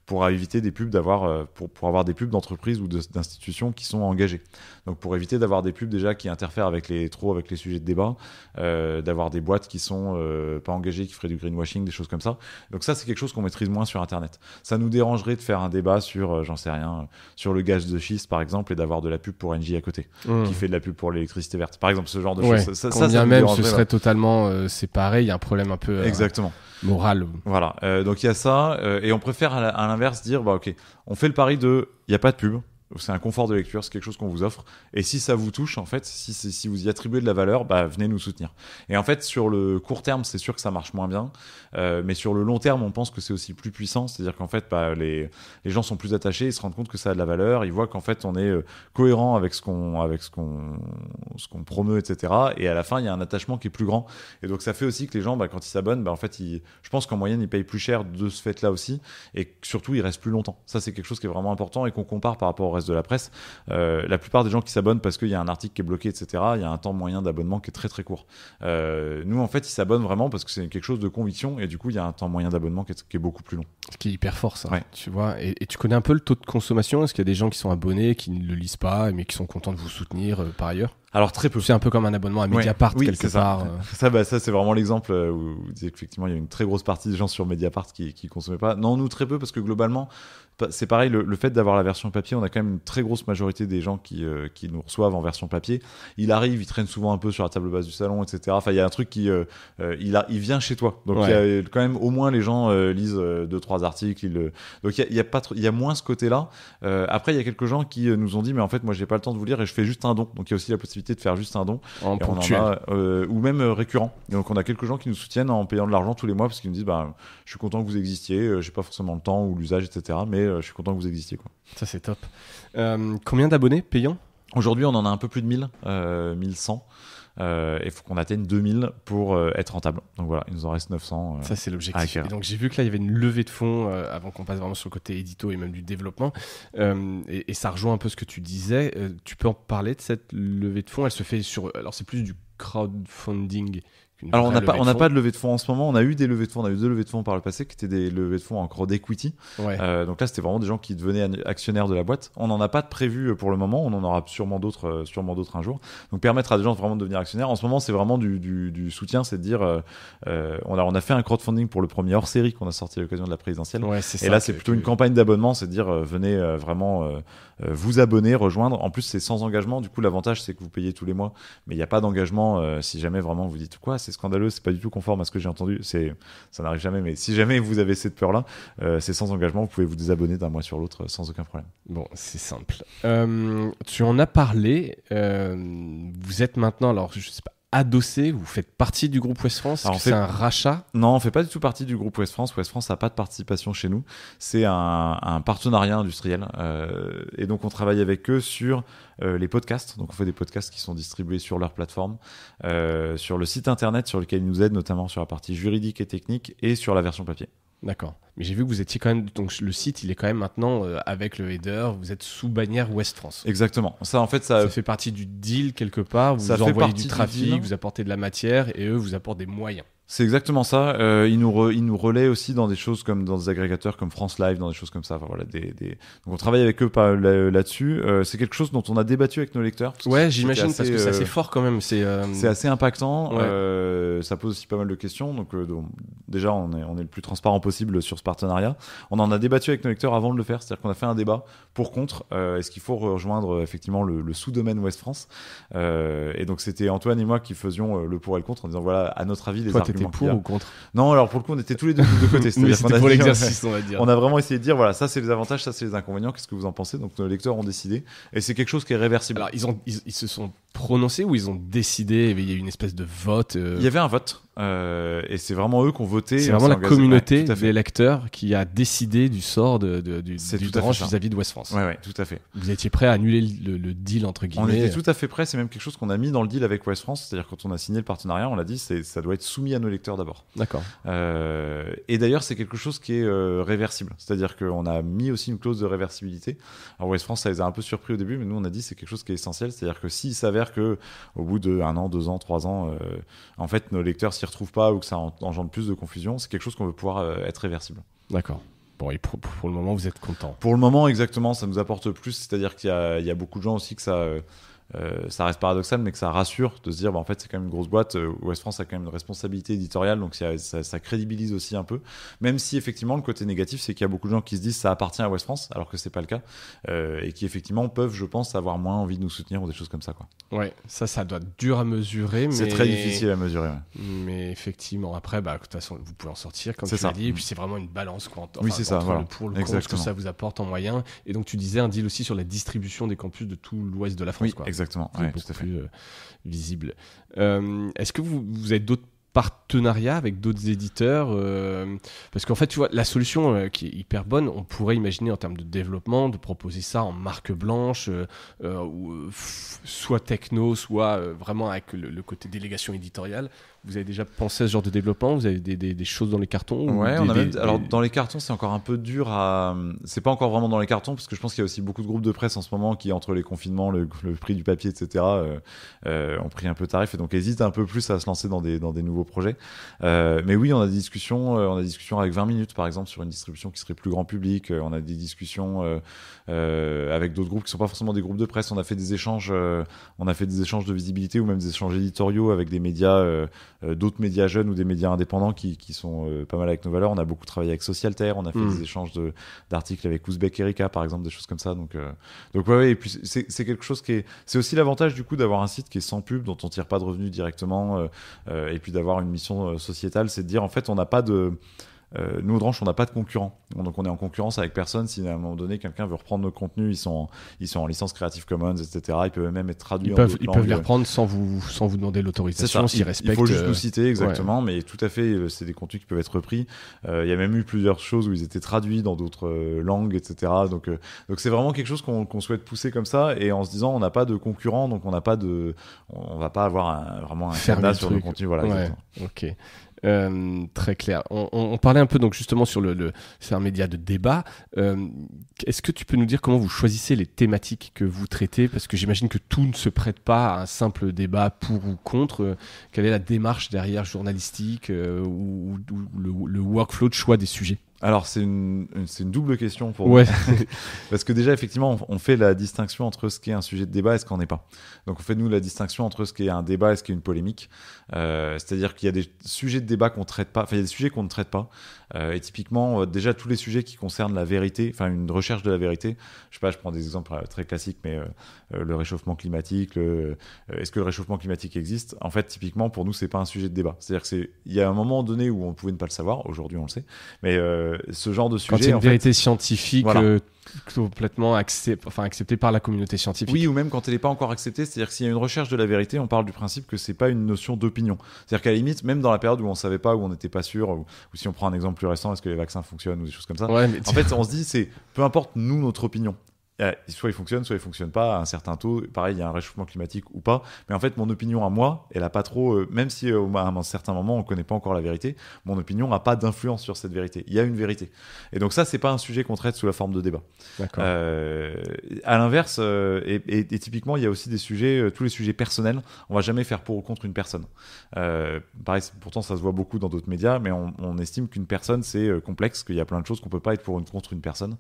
pour éviter des pubs d'avoir euh, pour, pour, avoir des pubs d'entreprises ou d'institutions qui sont engagées. Donc pour éviter d'avoir des pubs déjà qui interfèrent avec les trop avec les sujets de débat, euh, d'avoir des boîtes qui sont euh, pas engagées, qui feraient du greenwashing, des choses comme ça. Donc ça c'est quelque chose qu'on maîtrise moins sur internet. Ça nous dérangerait de faire un débat sur j'en sais rien sur le gaz de schiste par exemple et d'avoir de la pub pour Engie à côté mmh. qui fait de la pub pour l'électricité verte. Par exemple ce genre de choses. Ça, même ce serait totalement séparé. Il y a un problème un peu exactement moral. Voilà. donc il y a ça et on préfère à, à dire, bah ok, on fait le pari de, il n'y a pas de pub, c'est un confort de lecture, c'est quelque chose qu'on vous offre. Et si ça vous touche, en fait, si, si vous y attribuez de la valeur, bah, venez nous soutenir. Et en fait, sur le court terme, c'est sûr que ça marche moins bien, euh, mais sur le long terme, on pense que c'est aussi plus puissant. C'est-à-dire qu'en fait, bah, les, les gens sont plus attachés, ils se rendent compte que ça a de la valeur, ils voient qu'en fait, on est euh, cohérent avec ce qu'on avec ce qu'on qu'on promeut, etc. Et à la fin, il y a un attachement qui est plus grand. Et donc, ça fait aussi que les gens, bah, quand ils s'abonnent, bah, en fait, je pense qu'en moyenne, ils payent plus cher de ce fait-là aussi, et surtout, ils restent plus longtemps. Ça, c'est quelque chose qui est vraiment important et qu'on compare par rapport de la presse. Euh, la plupart des gens qui s'abonnent parce qu'il y a un article qui est bloqué, etc., il y a un temps moyen d'abonnement qui est très très court. Euh, nous, en fait, ils s'abonnent vraiment parce que c'est quelque chose de conviction et du coup, il y a un temps moyen d'abonnement qui, est beaucoup plus long. Ce qui est hyper fort, ça. Hein, tu vois, et, tu connais un peu le taux de consommation Est-ce qu'il y a des gens qui sont abonnés, qui ne le lisent pas, mais qui sont contents de vous soutenir euh, par ailleurs alors très peu. C'est un peu comme un abonnement à Mediapart quelque part. Ça, bah, ça, c'est vraiment l'exemple où effectivement il y a une très grosse partie des gens sur Mediapart qui, ne consommaient pas. Non, nous très peu parce que globalement c'est pareil, le, fait d'avoir la version papier, on a quand même une très grosse majorité des gens qui, euh, qui, nous reçoivent en version papier. Il arrive, il traîne souvent un peu sur la table basse du salon, etc. Enfin, il y a un truc qui, euh, euh, il, a, il vient chez toi. Donc, y a quand même au moins les gens lisent deux trois articles. Ils, donc, il y a, pas, il y a moins ce côté-là. après, il y a quelques gens qui nous ont dit, mais en fait, moi, j'ai pas le temps de vous lire et je fais juste un don. Donc, il y a aussi la possibilité de faire juste un don, en ponctuel, ou même récurrent. donc, on a quelques gens qui nous soutiennent en payant de l'argent tous les mois parce qu'ils nous disent, bah, je suis content que vous existiez, j'ai pas forcément le temps ou l'usage, etc. Mais euh, je suis content que vous existiez. Quoi. Ça, c'est top. Euh, combien d'abonnés payants Aujourd'hui, on en a un peu plus de 1000, 1100. Euh, et il faut qu'on atteigne 2000 pour être rentable. Donc voilà, il nous en reste 900. ça, c'est l'objectif. donc j'ai vu que là, il y avait une levée de fonds avant qu'on passe vraiment sur le côté édito et même du développement. Et, et, ça rejoint un peu ce que tu disais. tu peux en parler de cette levée de fonds Elle se fait sur. Alors, c'est plus du crowdfunding, alors on n'a pas, on n'a pas de levée de fonds en ce moment. On a eu des levées de fonds, on a eu deux levées de fonds par le passé qui étaient des levées de fonds en equity. Ouais. Euh, donc là, c'était vraiment des gens qui devenaient actionnaires de la boîte. On n'en a pas de prévu euh, pour le moment. On en aura sûrement d'autres, euh, sûrement d'autres un jour. Donc permettre à des gens vraiment de devenir actionnaires. En ce moment, c'est vraiment du, du, soutien, c'est de dire, on a, on a fait un crowdfunding pour le premier hors série qu'on a sorti à l'occasion de la présidentielle. Et là, c'est plutôt une campagne d'abonnement, c'est de dire, venez vraiment vous abonner, rejoindre. En plus, c'est sans engagement. Du coup, l'avantage, c'est que vous payez tous les mois, mais il n'y a pas d'engagement si jamais vraiment vous dites quoi c'est scandaleux, c'est pas du tout conforme à ce que j'ai entendu, c'est, ça n'arrive jamais, mais si jamais vous avez cette peur-là, euh, c'est sans engagement, vous pouvez vous désabonner d'un mois sur l'autre euh, sans aucun problème. Bon, c'est simple. Euh, tu en as parlé, vous êtes maintenant, alors je sais pas adossé, vous faites partie du groupe West France C'est un rachat Non, on fait pas du tout partie du groupe West France. West France n'a pas de participation chez nous. C'est un, partenariat industriel. Euh, et donc, on travaille avec eux sur euh, les podcasts. Donc, on fait des podcasts qui sont distribués sur leur plateforme, euh, sur le site internet sur lequel ils nous aident, notamment sur la partie juridique et technique, et sur la version papier. D'accord. Mais j'ai vu que vous étiez quand même. Donc le site, il est quand même maintenant euh, avec le header, vous êtes sous bannière West France. Exactement. Ça, en fait, ça. fait partie du deal quelque part. Vous, envoyez du trafic, vous apportez de la matière et eux vous apportent des moyens. C'est exactement ça. Euh, il, nous re, il nous relaie aussi dans des choses comme dans des agrégateurs comme France Live, dans des choses comme ça. voilà, des, des... Donc on travaille avec eux là-dessus. Euh, c'est quelque chose dont on a débattu avec nos lecteurs. Ouais, j'imagine parce que c'est euh, assez fort quand même. C'est euh, assez impactant. ça pose aussi pas mal de questions. Donc, déjà, on est on est le plus transparent possible sur ce partenariat. On en a débattu avec nos lecteurs avant de le faire. C'est-à-dire qu'on a fait un débat pour contre. Est-ce qu'il faut rejoindre effectivement le, sous-domaine Ouest France Et donc c'était Antoine et moi qui faisions le pour et le contre en disant voilà à notre avis les pour ou contre Non, alors pour le coup, on était tous les deux de côté. C'était pour l'exercice, on va dire. On a vraiment essayé de dire voilà, ça c'est les avantages, ça c'est les inconvénients. Qu'est-ce que vous en pensez Donc nos lecteurs ont décidé, et c'est quelque chose qui est réversible. ils se sont prononcé ou ils ont décidé Il y a eu une espèce de vote. Euh il y avait un vote euh, et c'est vraiment eux qui ont voté. C'est vraiment la communauté des lecteurs qui a décidé du sort de, de, du, du branche vis-à-vis de West France. Ouais, ouais, tout à fait. Vous étiez prêt à annuler le, deal entre guillemets. On était euh tout à fait prêt. C'est même quelque chose qu'on a mis dans le deal avec West France. C'est-à-dire quand on a signé le partenariat, on l'a dit, ça doit être soumis à nos lecteurs d'abord. D'accord. et d'ailleurs, c'est quelque chose qui est réversible. C'est-à-dire qu'on a mis aussi une clause de réversibilité. Alors West France, ça les a un peu surpris au début, mais nous on a dit c'est quelque chose qui est essentiel. C'est-à-dire que s'il s'avère qu'au que au bout d'un an, deux ans, trois ans, euh, en fait, nos lecteurs s'y retrouvent pas ou que ça engendre plus de confusion. C'est quelque chose qu'on veut pouvoir euh, être réversible. D'accord. Bon, et pour, le moment, vous êtes content Pour le moment, exactement, ça nous apporte plus. C'est-à-dire qu'il y, y, a beaucoup de gens aussi que ça. Euh, euh, ça reste paradoxal, mais que ça rassure de se dire, bah, en fait, c'est quand même une grosse boîte. Euh, Ouest France a quand même une responsabilité éditoriale, donc ça, crédibilise aussi un peu. Même si, effectivement, le côté négatif, c'est qu'il y a beaucoup de gens qui se disent, ça appartient à Ouest France, alors que c'est pas le cas, euh, et qui, effectivement, peuvent, je pense, avoir moins envie de nous soutenir ou des choses comme ça. Quoi. Ouais, ça, ça doit être dur à mesurer. Mais... C'est très difficile à mesurer. Mais effectivement, après, bah, de toute façon, vous pouvez en sortir, comme tu l'as dit, et puis mm. c'est vraiment une balance quoi, enfin, oui, le pour, le contre, ce que ça vous apporte en moyen. Et donc, tu disais un deal aussi sur la distribution des campus de tout l'ouest de la France. Exactement, ouais, tout à fait. Plus, euh, visible. Euh, est-ce que vous, avez d'autres partenariats avec d'autres éditeurs euh, Parce qu'en fait, tu vois, la solution qui est hyper bonne, on pourrait imaginer en termes de développement de proposer ça en marque blanche, ou, soit techno, soit vraiment avec le côté délégation éditoriale vous avez déjà pensé à ce genre de développement Vous avez des, choses dans les cartons Oui, on alors dans les cartons, c'est encore un peu dur à. C'est pas encore vraiment dans les cartons, parce que je pense qu'il y a aussi beaucoup de groupes de presse en ce moment qui, entre les confinements, le, prix du papier, etc., euh, euh, ont pris un peu tarif et donc hésitent un peu plus à se lancer dans des, nouveaux projets. Euh, mais oui, on a des discussions, on a des discussions avec 20 minutes, par exemple, sur une distribution qui serait plus grand public. on a des discussions avec d'autres groupes qui sont pas forcément des groupes de presse. On a fait des échanges, on a fait des échanges de visibilité ou même des échanges éditoriaux avec des médias euh, d'autres médias jeunes ou des médias indépendants qui, qui sont euh, pas mal avec nos valeurs. On a beaucoup travaillé avec terre on a fait mm. des échanges d'articles avec Ouzbek Erika, par exemple, des choses comme ça. Donc, euh, donc ouais, et puis c'est quelque chose qui est. C'est aussi l'avantage du coup d'avoir un site qui est sans pub, dont on tire pas de revenus directement, et puis d'avoir une mission sociétale, c'est de dire en fait, on n'a pas de. Euh, nous nous, Dranche on n'a pas de concurrent. Donc, on est en concurrence avec personne. Si à un moment donné, quelqu'un veut reprendre nos contenus, ils sont en, ils sont en licence Creative Commons, etc. Ils peuvent même être traduits ils peuvent, Ils peuvent les reprendre sans vous, sans vous demander l'autorisation s'ils respectent. Il faut juste euh, nous citer, exactement. Mais tout à fait, euh, c'est des contenus qui peuvent être repris. Il y a même eu plusieurs choses où ils étaient traduits dans d'autres langues, etc. Donc, donc c'est vraiment quelque chose qu'on souhaite pousser comme ça. Et en se disant, on n'a pas de concurrent, donc on n'a pas de. On va pas avoir vraiment un cadenas sur le contenu. Voilà, Ok. Euh, très clair. On, parlait un peu donc justement sur le, le c'est un média de débat. Euh, est-ce que tu peux nous dire comment vous choisissez les thématiques que vous traitez Parce que j'imagine que tout ne se prête pas à un simple débat pour ou contre. Euh, quelle est la démarche derrière journalistique ou, le, workflow de choix des sujets alors c'est une, double question pour ouais. parce que déjà effectivement on, fait la distinction entre ce qui est un sujet de débat et ce qu'on n'est pas. Donc on fait nous la distinction entre ce qui est un débat et ce qui est une polémique. Euh, c'est-à-dire qu'il y a des sujets de débat qu'on traite pas, enfin il y a des sujets qu'on ne traite pas. Euh, et typiquement euh, déjà tous les sujets qui concernent la vérité, enfin une recherche de la vérité. Je sais pas, je prends des exemples très classiques, mais le réchauffement climatique, est-ce que le réchauffement climatique existe En fait typiquement pour nous c'est pas un sujet de débat. C'est-à-dire que il y a un moment donné où on pouvait ne pas le savoir. Aujourd'hui on le sait, mais ce genre de sujet. Quand une vérité scientifique euh, complètement acceptée enfin, par la communauté scientifique. Oui, ou même quand elle n'est pas encore acceptée, c'est-à-dire que s'il y a une recherche de la vérité, on parle du principe que c'est pas une notion d'opinion. C'est-à-dire qu'à la limite, même dans la période où on savait pas, où on n'était pas sûr, ou, si on prend un exemple plus récent, est-ce que les vaccins fonctionnent ou des choses comme ça. en fait, on se dit, c'est peu importe nous notre opinion. Eh, soit il fonctionne, soit il fonctionne pas à un certain taux. Pareil, il y a un réchauffement climatique ou pas. Mais en fait, mon opinion à moi, elle a pas trop, euh, même si euh, à un certain moment on connaît pas encore la vérité, mon opinion n'a pas d'influence sur cette vérité. Il y a une vérité. Et donc ça, c'est pas un sujet qu'on traite sous la forme de débat. Euh, à l'inverse, euh, et, typiquement, il y a aussi des sujets, tous les sujets personnels. On va jamais faire pour ou contre une personne. pareil, pourtant ça se voit beaucoup dans d'autres médias, mais on, on estime qu'une personne c'est complexe, qu'il y a plein de choses qu'on peut pas être pour ou contre une personne.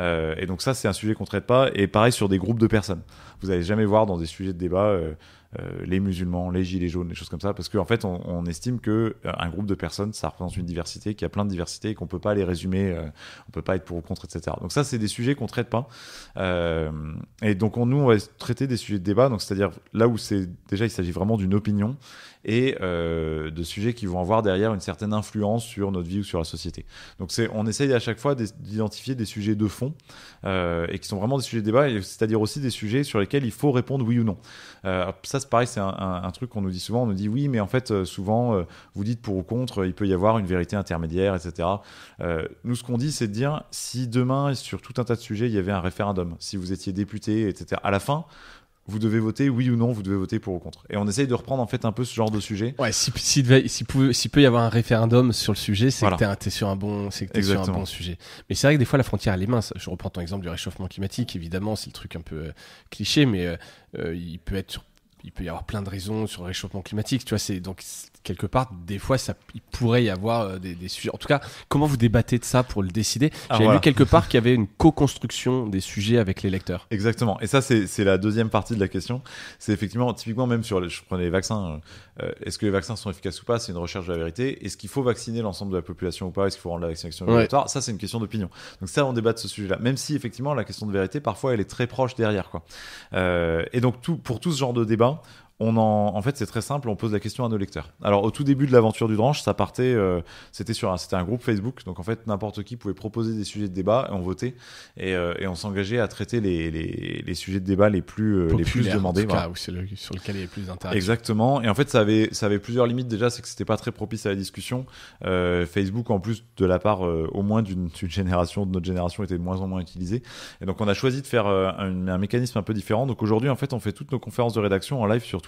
et donc ça, c'est un sujet qu'on traite pas. Et pareil sur des groupes de personnes. Vous n'allez jamais voir dans des sujets de débat euh, euh, les musulmans, les gilets jaunes, des choses comme ça, parce qu'en fait, on, estime que euh, un groupe de personnes, ça représente une diversité, qu'il y a plein de diversité et qu'on peut pas les résumer, euh, on peut pas être pour ou contre, etc. Donc ça, c'est des sujets qu'on traite pas. et donc nous, on va traiter des sujets de débat, donc c'est-à-dire là où c'est déjà, il s'agit vraiment d'une opinion et de sujets qui vont avoir derrière une certaine influence sur notre vie ou sur la société. Donc on essaye à chaque fois d'identifier des sujets de fond et qui sont vraiment des sujets de débat, c'est-à-dire aussi des sujets sur lesquels il faut répondre oui ou non. ça, c'est pareil, c'est un, truc qu'on nous dit souvent. On nous dit oui, mais en fait, euh, souvent, euh, vous dites pour ou contre, euh, il peut y avoir une vérité intermédiaire, etc. nous, ce qu'on dit, c'est de dire si demain, sur tout un tas de sujets, il y avait un référendum, si vous étiez député, etc., à la fin, vous devez voter oui ou non, vous devez voter pour ou contre. Et on essaye de reprendre en fait un peu ce genre de sujet. Ouais, si, peut y avoir un référendum sur le sujet, c'est que t'es sur, un bon, sur un bon sujet. Mais c'est vrai que des fois la frontière elle est mince. Je reprends ton exemple du réchauffement climatique, évidemment c'est le truc un peu cliché, mais il peut être sur il peut y avoir plein de raisons sur le réchauffement climatique, tu vois, c'est donc quelque part, des fois, ça, il pourrait y avoir euh, des, des, sujets. En tout cas, comment vous débattez de ça pour le décider ah, J'avais lu quelque part qu'il y avait une co-construction des sujets avec les lecteurs. Exactement. Et ça, c'est la deuxième partie de la question. C'est effectivement, typiquement, même sur, les, je prenais les vaccins. Euh, euh, est-ce que les vaccins sont efficaces ou pas C'est une recherche de la vérité. Est-ce qu'il faut vacciner l'ensemble de la population ou pas Est-ce qu'il faut rendre la vaccination obligatoire Ça, c'est une question d'opinion. Donc ça, on débat de ce sujet-là. Même si effectivement, la question de vérité, parfois, elle est très proche derrière. Quoi. et donc, tout, pour tout ce genre de débat, on en, en fait, c'est très simple, on pose la question à nos lecteurs. Alors, au tout début de l'aventure du Dranche, ça partait, euh, c'était sur un, un groupe Facebook, donc en fait, n'importe qui pouvait proposer des sujets de débat, et on votait, et, euh, on s'engageait à traiter les, les, sujets de débat les plus, euh, les plus demandés. sur lequel il y plus d'intérêt. Exactement, et en fait, ça avait, ça avait plusieurs limites déjà, c'est que c'était pas très propice à la discussion. Facebook, en plus, de la part au moins d'une génération, de notre génération, était de moins en moins utilisé, et donc on a choisi de faire un, un mécanisme un peu différent. Donc aujourd'hui, en fait, on fait toutes nos conférences de rédaction en live sur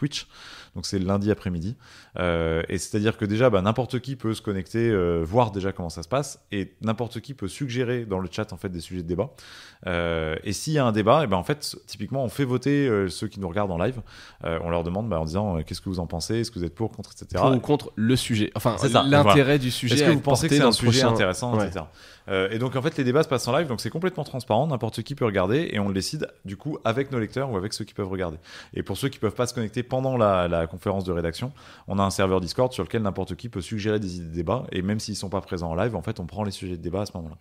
donc c'est lundi après-midi. Euh, et c'est-à-dire que déjà, bah, n'importe qui peut se connecter, euh, voir déjà comment ça se passe, et n'importe qui peut suggérer dans le chat en fait des sujets de débat. Euh, et s'il y a un débat, et ben en fait, typiquement, on fait voter ceux qui nous regardent en live. on leur demande bah, en disant qu'est-ce que vous en pensez, est-ce que vous êtes pour, contre, etc. Pour ou contre le sujet, enfin l'intérêt du sujet. Est-ce que vous pensez que c'est un sujet intéressant, etc. et donc en fait, les débats se passent en live, donc c'est complètement transparent, n'importe qui peut regarder, et on le décide du coup avec nos lecteurs ou avec ceux qui peuvent regarder. Et pour ceux qui peuvent pas se connecter pendant la, conférence de rédaction, on a un serveur Discord sur lequel n'importe qui peut suggérer des idées de débat. Et même s'ils sont pas présents en live, en fait, on prend les sujets de débat à ce moment-là.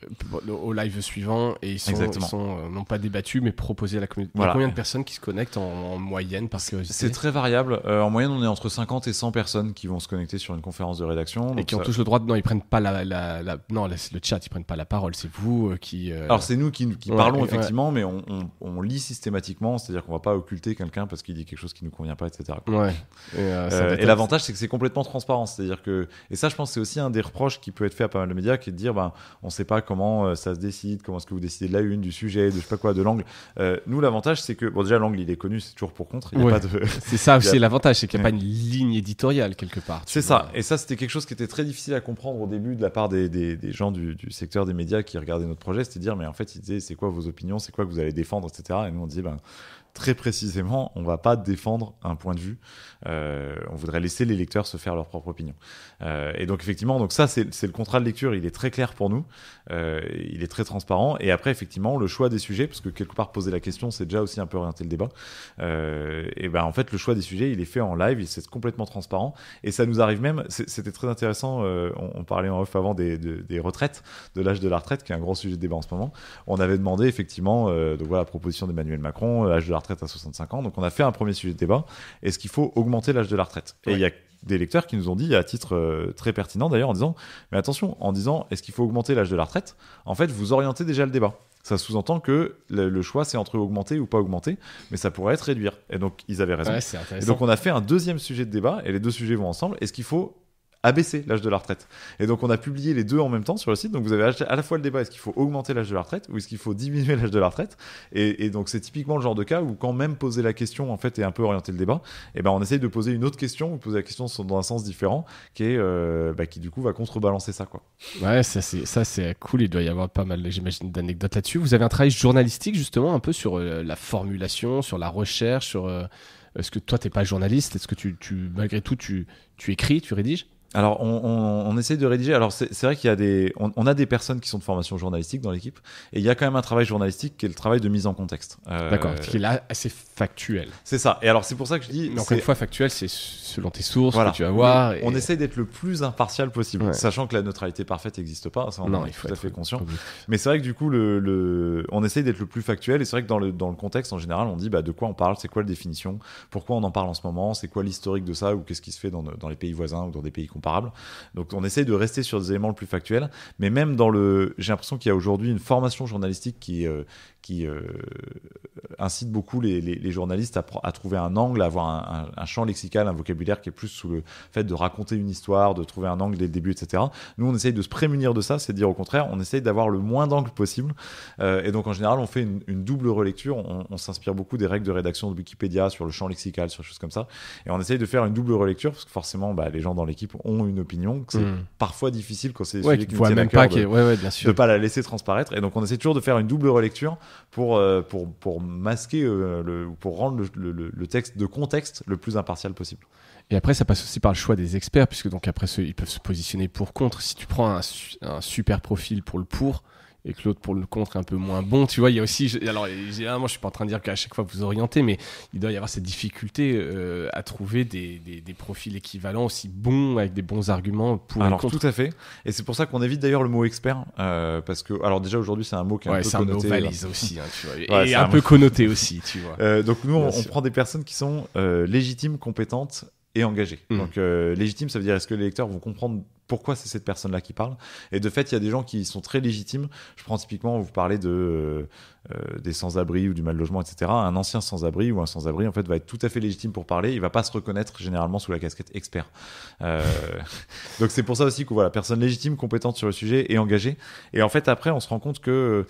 Euh, au live suivant, et ils sont, sont euh, non pas débattus, mais proposés à la communauté. Voilà. Combien de personnes qui se connectent en, moyenne parce que... C'est très variable. Euh, en moyenne, on est entre 50 et 100 personnes qui vont se connecter sur une conférence de rédaction. Et qui ont tous le droit de. Non, ils prennent pas la. la, Non, le chat, ils prennent pas la parole. C'est vous qui. Alors, c'est nous qui, parlons, effectivement, mais on, lit systématiquement. C'est-à-dire qu'on va pas occulter quelqu'un parce qu'il dit quelque chose qui nous convient pas, Ouais. Et, euh, euh, l'avantage, c'est que c'est complètement transparent. C'est-à-dire que, et ça, je pense, c'est aussi un des reproches qui peut être fait à pas mal de médias, qui est de dire, ben, on ne sait pas comment euh, ça se décide, comment est-ce que vous décidez de la une, du sujet, de je sais pas quoi, de l'angle. nous, l'avantage, c'est que, bon, déjà, l'angle, il est connu, c'est toujours pour contre. c'est ça, aussi l'avantage, c'est qu'il n'y a pas une ligne éditoriale quelque part. C'est ça. Et ça, c'était quelque chose qui était très difficile à comprendre au début de la part des, gens du, secteur des médias qui regardaient notre projet, c'était de dire, mais en fait, ils disaient, c'est quoi vos opinions, c'est quoi que vous allez défendre, etc. Et nous, on disait, ben, très précisément, on ne va pas défendre un point de vue. Euh, on voudrait laisser les lecteurs se faire leur propre opinion. Euh, et donc effectivement, donc ça c'est le contrat de lecture, il est très clair pour nous, euh, il est très transparent. Et après effectivement, le choix des sujets, parce que quelque part poser la question, c'est déjà aussi un peu orienter le débat. et ben en fait, le choix des sujets, il est fait en live, c'est complètement transparent. Et ça nous arrive même, c'était très intéressant. On, parlait en off avant des, retraites, de l'âge de la retraite, qui est un gros sujet de débat en ce moment. On avait demandé effectivement, donc voilà, proposition d'Emmanuel Macron, l'âge de la retraite à 65 ans. Donc on a fait un premier sujet de débat. Est-ce qu'il faut augmenter l'âge de la retraite Et il y a des lecteurs qui nous ont dit, à titre euh, très pertinent d'ailleurs, en disant, mais attention, en disant, est-ce qu'il faut augmenter l'âge de la retraite En fait, vous orientez déjà le débat. Ça sous-entend que le, choix, c'est entre augmenter ou pas augmenter, mais ça pourrait être réduire. Et donc, ils avaient raison. et donc, on a fait un deuxième sujet de débat, et les deux sujets vont ensemble. Est-ce qu'il faut abaisser l'âge de la retraite. Et donc on a publié les deux en même temps sur le site. Donc vous avez à la fois le débat est-ce qu'il faut augmenter l'âge de la retraite ou est-ce qu'il faut diminuer l'âge de la retraite et, donc c'est typiquement le genre de cas où quand même poser la question en fait et un peu orienter le débat, et eh ben on essaye de poser une autre question ou poser la question dans un sens différent qui est euh, bah, qui du coup va contrebalancer ça quoi. Ouais ça c'est ça c'est cool. Il doit y avoir pas mal j'imagine d'anecdotes là-dessus. Vous avez un travail journalistique justement un peu sur euh, la formulation, sur la recherche, sur euh, est-ce que toi t'es pas journaliste, est-ce que tu, tu malgré tout tu tu écris, tu rédiges alors, on, on, essaie de rédiger. Alors, c'est vrai qu'il y a des, on, a des personnes qui sont de formation journalistique dans l'équipe, et il y a quand même un travail journalistique qui est le travail de mise en contexte. Euh, D'accord, qui est là assez factuel. C'est ça. Et alors, c'est pour ça que je dis. Encore une fois, factuel, c'est selon tes sources voilà. que tu vas voir. On essaie d'être le plus impartial possible, sachant que la neutralité parfaite n'existe pas. non, il faut tout à fait conscient. Mais c'est vrai que du coup, le, on essaie d'être le plus factuel. Et c'est vrai que dans le, dans le contexte, en général, on dit bah, de quoi on parle, c'est quoi la définition, pourquoi on en parle en ce moment, c'est quoi l'historique de ça, ou qu'est-ce qui se fait dans, les pays voisins ou dans des pays donc on essaye de rester sur des éléments le plus factuels. Mais même dans le. J'ai l'impression qu'il y a aujourd'hui une formation journalistique qui, est euh, qui euh, incite beaucoup les, journalistes à, trouver un angle, à avoir un, champ lexical, un vocabulaire qui est plus sous le fait de raconter une histoire, de trouver un angle dès le début, etc. Nous, on essaye de se prémunir de ça, c'est dire au contraire, on essaye d'avoir le moins d'angles possible. Euh, et donc, en général, on fait une, double relecture. On, s'inspire beaucoup des règles de rédaction de Wikipédia sur le champ lexical, sur des choses comme ça. Et on essaye de faire une double relecture parce que forcément, bah, les gens dans l'équipe ont une opinion. C'est hmm. parfois difficile quand c'est celui qui nous va à pas la laisser transparaître. Et donc, on essaie toujours de faire une double relecture euh, pour, pour, masquer, euh, le, pour rendre le, texte de contexte le plus impartial possible. Et après, ça passe aussi par le choix des experts, puisque donc après, ils peuvent se positionner pour contre. Si tu prends un super profil pour le pour, et que l'autre pour le contre est un peu moins bon. Tu vois, il y a aussi, alors moi, je suis pas en train de dire qu'à chaque fois vous orientez, mais il doit y avoir cette difficulté euh, à trouver des, des, profils équivalents aussi bons avec des bons arguments pour. Alors tout à fait, et c'est pour ça qu'on évite d'ailleurs le mot expert euh, parce que alors déjà aujourd'hui c'est un mot qui est un peu connoté. Euh, aussi, hein, et un, peu connoté aussi, tu vois. donc nous on, on, prend des personnes qui sont légitimes, compétentes et engagé. Mmh. Donc euh, légitime, ça veut dire est-ce que les lecteurs vont comprendre pourquoi c'est cette personne-là qui parle Et de fait, il y a des gens qui sont très légitimes. Je prends typiquement, vous parlez de euh, euh, des sans-abri ou du mal logement, etc. Un ancien sans-abri ou un sans-abri en fait va être tout à fait légitime pour parler. Il va pas se reconnaître généralement sous la casquette expert. Euh, donc c'est pour ça aussi que voilà, personne légitime, compétente sur le sujet et engagée. Et en fait après, on se rend compte que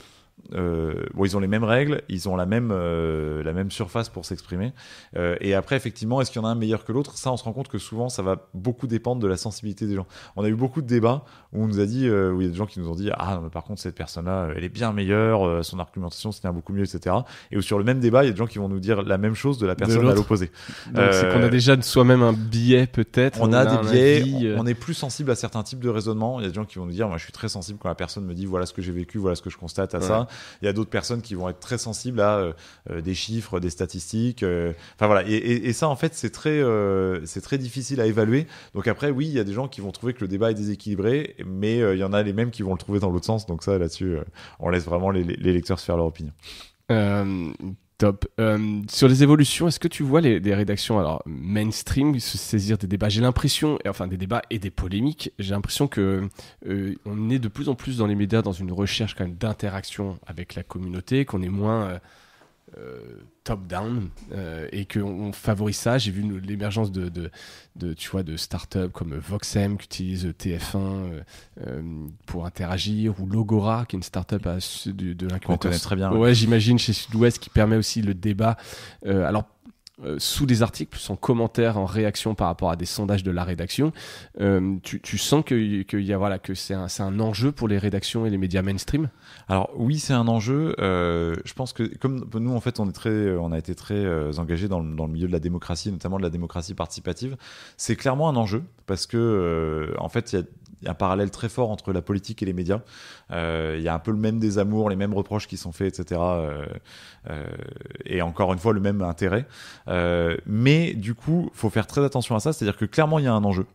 euh, bon, ils ont les mêmes règles, ils ont la même, euh, la même surface pour s'exprimer. Euh, et après, effectivement, est-ce qu'il y en a un meilleur que l'autre Ça, on se rend compte que souvent, ça va beaucoup dépendre de la sensibilité des gens. On a eu beaucoup de débats où on nous a dit, où il y a des gens qui nous ont dit, ah, non, mais par contre, cette personne-là, elle est bien meilleure, son argumentation se tient beaucoup mieux, etc. Et où sur le même débat, il y a des gens qui vont nous dire la même chose de la personne à l'opposé. c'est qu'on a déjà de soi-même un biais, peut-être. On, a, des biais, on, est plus sensible à certains types de raisonnements. Il y a des gens qui vont nous dire, moi, je suis très sensible quand la personne me dit, voilà ce que j'ai vécu, voilà ce que je constate à ça. Il y a d'autres personnes qui vont être très sensibles à euh, euh, des chiffres, des statistiques. Euh, enfin voilà. Et, ça, en fait, c'est très, c'est très difficile à évaluer. Donc après, oui, il y a des gens qui vont trouver que le débat est déséquilibré, mais il y en a les mêmes qui vont le trouver dans l'autre sens. Donc ça, là-dessus, on laisse vraiment les, les, lecteurs se faire leur opinion. Top. Euh, sur les évolutions, est-ce que tu vois les, des rédactions alors mainstream se saisir des débats J'ai l'impression, enfin des débats et des polémiques. J'ai l'impression que euh, on est de plus en plus dans les médias dans une recherche quand même d'interaction avec la communauté, qu'on est moins euh, euh, top-down euh, et qu'on favorise ça. J'ai vu l'émergence de, tu vois, de startups comme Voxem qui utilise TF1 euh, pour interagir ou Logora qui est une startup de, de très bien. Ouais, j'imagine chez Sud-Ouest qui permet aussi le débat. alors, euh, sous des articles, sans en commentaire, en réaction par rapport à des sondages de la rédaction, euh, tu, sens que, que, y a, voilà, que c'est un, enjeu pour les rédactions et les médias mainstream Alors oui, c'est un enjeu. Euh, je pense que comme nous, en fait, on, est très, on a été très engagés dans le, dans le, milieu de la démocratie, notamment de la démocratie participative, c'est clairement un enjeu parce que, en fait, il y a il y a un parallèle très fort entre la politique et les médias. Euh, il y a un peu le même désamour, les mêmes reproches qui sont faits, etc. Euh, euh, et encore une fois, le même intérêt. mais du coup, faut faire très attention à ça, c'est-à-dire que clairement, il y a un enjeu.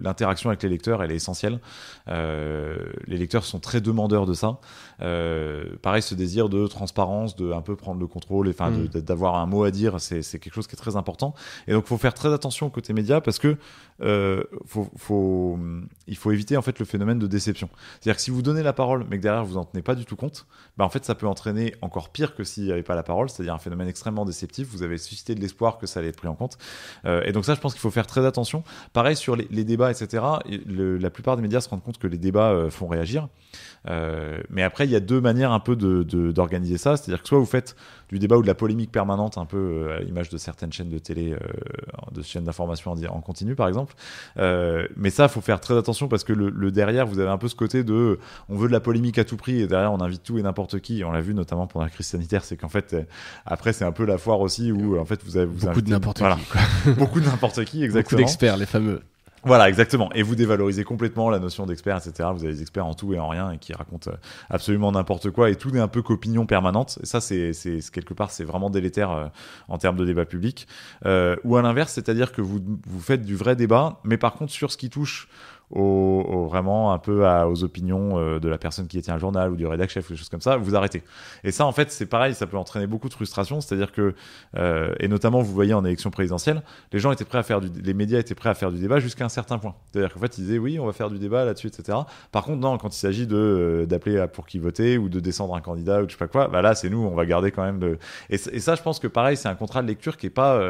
l'interaction avec les lecteurs, elle est essentielle. les lecteurs sont très demandeurs de ça. Euh, pareil, ce désir de transparence, de un peu prendre le contrôle, enfin mm. d'avoir un mot à dire, c'est quelque chose qui est très important. Et donc, il faut faire très attention au côté médias parce que euh, faut, il faut éviter en fait le phénomène de déception. C'est-à-dire que si vous donnez la parole, mais que derrière vous n'en tenez pas du tout compte, bah, en fait, ça peut entraîner encore pire que s'il n'y avait pas la parole, c'est-à-dire un phénomène extrêmement déceptif. Vous avez suscité de l'espoir que ça allait être pris en compte. Euh, et donc ça, je pense qu'il faut faire très attention. Pareil sur les, débats, etc. la plupart des médias se rendent compte que les débats font réagir, mais après il y a deux manières un peu d'organiser de, d'organiser ça. C'est-à-dire que soit vous faites du débat ou de la polémique permanente, un peu euh, à l'image de certaines chaînes de télé, euh, de chaînes d'information en, en, continu par exemple. Euh, mais ça, il faut faire très attention parce que le, derrière, vous avez un peu ce côté de on veut de la polémique à tout prix et derrière on invite tout et n'importe qui. on l'a vu notamment pendant la crise sanitaire, c'est qu'en fait, après, c'est un peu la foire aussi où en fait vous avez beaucoup de n'importe qui. beaucoup de n'importe qui, exactement. Beaucoup d'experts, les fameux. Voilà, exactement. Et vous dévalorisez complètement la notion d'expert, etc. Vous avez des experts en tout et en rien et qui racontent euh, absolument n'importe quoi et tout n'est un peu qu'opinion permanente. Et ça, c'est quelque part, c'est vraiment délétère euh, en termes de débat public. Euh, ou à l'inverse, c'est-à-dire que vous, vous faites du vrai débat, mais par contre, sur ce qui touche au, vraiment un peu aux opinions euh, de la personne qui était un journal ou du rédacteur chef, ou des choses comme ça, vous arrêtez. Et ça, en fait, c'est pareil, ça peut entraîner beaucoup de frustration, c'est-à-dire que, euh, et notamment, vous voyez en élection présidentielle, les gens étaient prêts à faire du, les médias étaient prêts à faire du débat jusqu'à un certain point. C'est-à-dire qu'en fait, ils disaient oui, on va faire du débat là-dessus, etc. Par contre, non, quand il s'agit de euh, d'appeler pour qui voter ou de descendre un candidat ou je sais pas quoi, bah là, c'est nous, on va garder quand même de Et, ça, je pense que pareil, c'est un contrat de lecture qui est pas,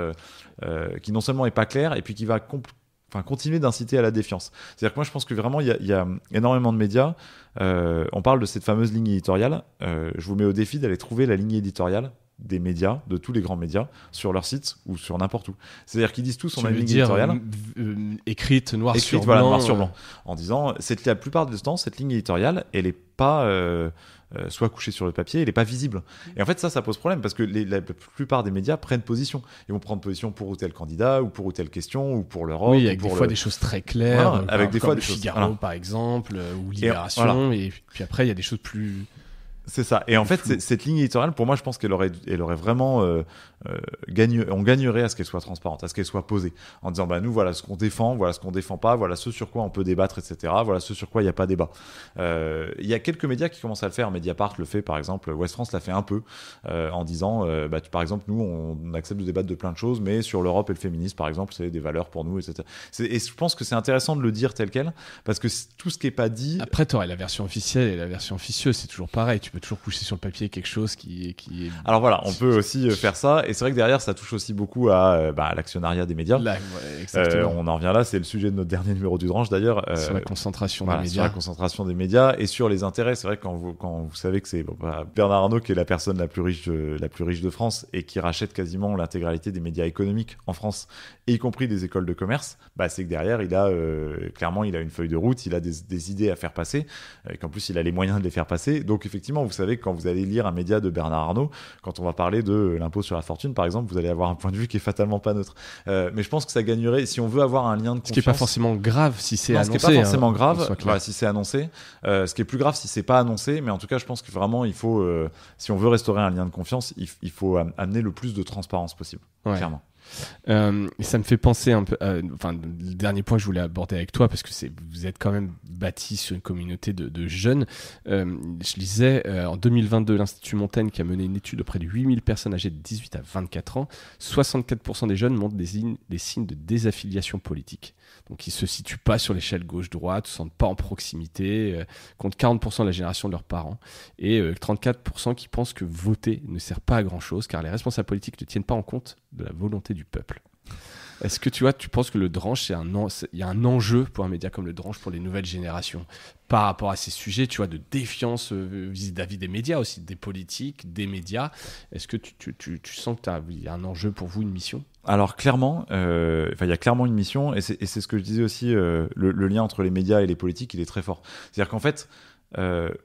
qui non seulement est pas clair, et puis qui va enfin continuer d'inciter à la défiance. C'est-à-dire que moi je pense que vraiment il y, a énormément de médias. Euh, on parle de cette fameuse ligne éditoriale. Euh, je vous mets au défi d'aller trouver la ligne éditoriale des médias, de tous les grands médias, sur leur site ou sur n'importe où. C'est-à-dire qu'ils disent tous on a une ligne éditoriale euh, écrite noir écrite, sur voilà, blanc, noir sur blanc, en disant la plupart du temps cette ligne éditoriale elle n'est pas euh, soit couché sur le papier, il est pas visible. Et en fait, ça, ça pose problème parce que la plupart des médias prennent position. Ils vont prendre position pour ou tel candidat, ou pour ou telle question, ou pour l'Europe. Oui, avec ou des fois des choses très claires, avec des fois des Figaro, par exemple, euh, ou Libération, et, et puis après, il y a des choses plus c'est ça. Et en fait, cette ligne éditoriale, pour moi, je pense qu'elle aurait, elle aurait vraiment euh, euh, gagné. On gagnerait à ce qu'elle soit transparente, à ce qu'elle soit posée, en disant bah nous voilà ce qu'on défend, voilà ce qu'on défend pas, voilà ce sur quoi on peut débattre, etc. Voilà ce sur quoi il n'y a pas débat. Euh, il y a quelques médias qui commencent à le faire. Mediapart le fait par exemple. West France l'a fait un peu euh, en disant bah tu, par exemple nous on, accepte de débattre de plein de choses, mais sur l'Europe et le féminisme par exemple c'est des valeurs pour nous, etc. Et je pense que c'est intéressant de le dire tel quel parce que tout ce qui est pas dit. Après, t'aurais la version officielle et la version officieuse, c'est toujours pareil toujours pousser sur le papier quelque chose qui, qui est. Alors voilà, on peut aussi euh, faire ça. Et c'est vrai que derrière, ça touche aussi beaucoup à, euh, bah, l'actionnariat des médias. Euh, on en revient là, c'est le sujet de notre dernier numéro du Drange d'ailleurs. sur la concentration des médias. la concentration des médias et sur les intérêts. C'est vrai que quand vous, quand vous savez que c'est bah, Bernard Arnault qui est la personne la plus riche, la plus riche de France et qui rachète quasiment l'intégralité des médias économiques en France y compris des écoles de commerce, bah, c'est que derrière, il a euh, clairement, il a une feuille de route, il a des, idées à faire passer, euh, et qu'en plus, il a les moyens de les faire passer. Donc, effectivement, vous savez, que quand vous allez lire un média de Bernard Arnault, quand on va parler de euh, l'impôt sur la fortune, par exemple, vous allez avoir un point de vue qui est fatalement pas neutre. mais je pense que ça gagnerait, si on veut avoir un lien de confiance. Ce qui n'est pas forcément grave si c'est annoncé. Ce qui n'est pas hein, forcément grave si c'est annoncé. ce qui est plus grave si c'est pas annoncé, mais en tout cas, je pense que vraiment, il faut, si on veut restaurer un lien de confiance, il, faut amener le plus de transparence possible, clairement. Euh, ça me fait penser un peu. enfin, le dernier point que je voulais aborder avec toi, parce que vous êtes quand même bâti sur une communauté de, jeunes. Euh, je lisais euh, en 2022 l'Institut Montaigne qui a mené une étude auprès de 8000 personnes âgées de 18 à 24 ans. 64% des jeunes montrent des, signes, des signes de désaffiliation politique. Donc, ils se situent pas sur l'échelle gauche-droite, ne se sentent pas en proximité, comptent 40% de la génération de leurs parents et 34% qui pensent que voter ne sert pas à grand chose car les responsables politiques ne tiennent pas en compte de la volonté du peuple. Est-ce que tu vois, tu penses que le Dranche, il y a un enjeu pour un média comme le Dranche pour les nouvelles générations par rapport à ces sujets, tu vois, de défiance euh, vis-à-vis des médias aussi, des politiques, des médias. Est-ce que tu, sens qu'il y a un enjeu pour vous, une mission Alors clairement, euh, il y a clairement une mission, et c'est ce que je disais aussi, euh, le, lien entre les médias et les politiques, il est très fort. C'est-à-dire qu'en fait,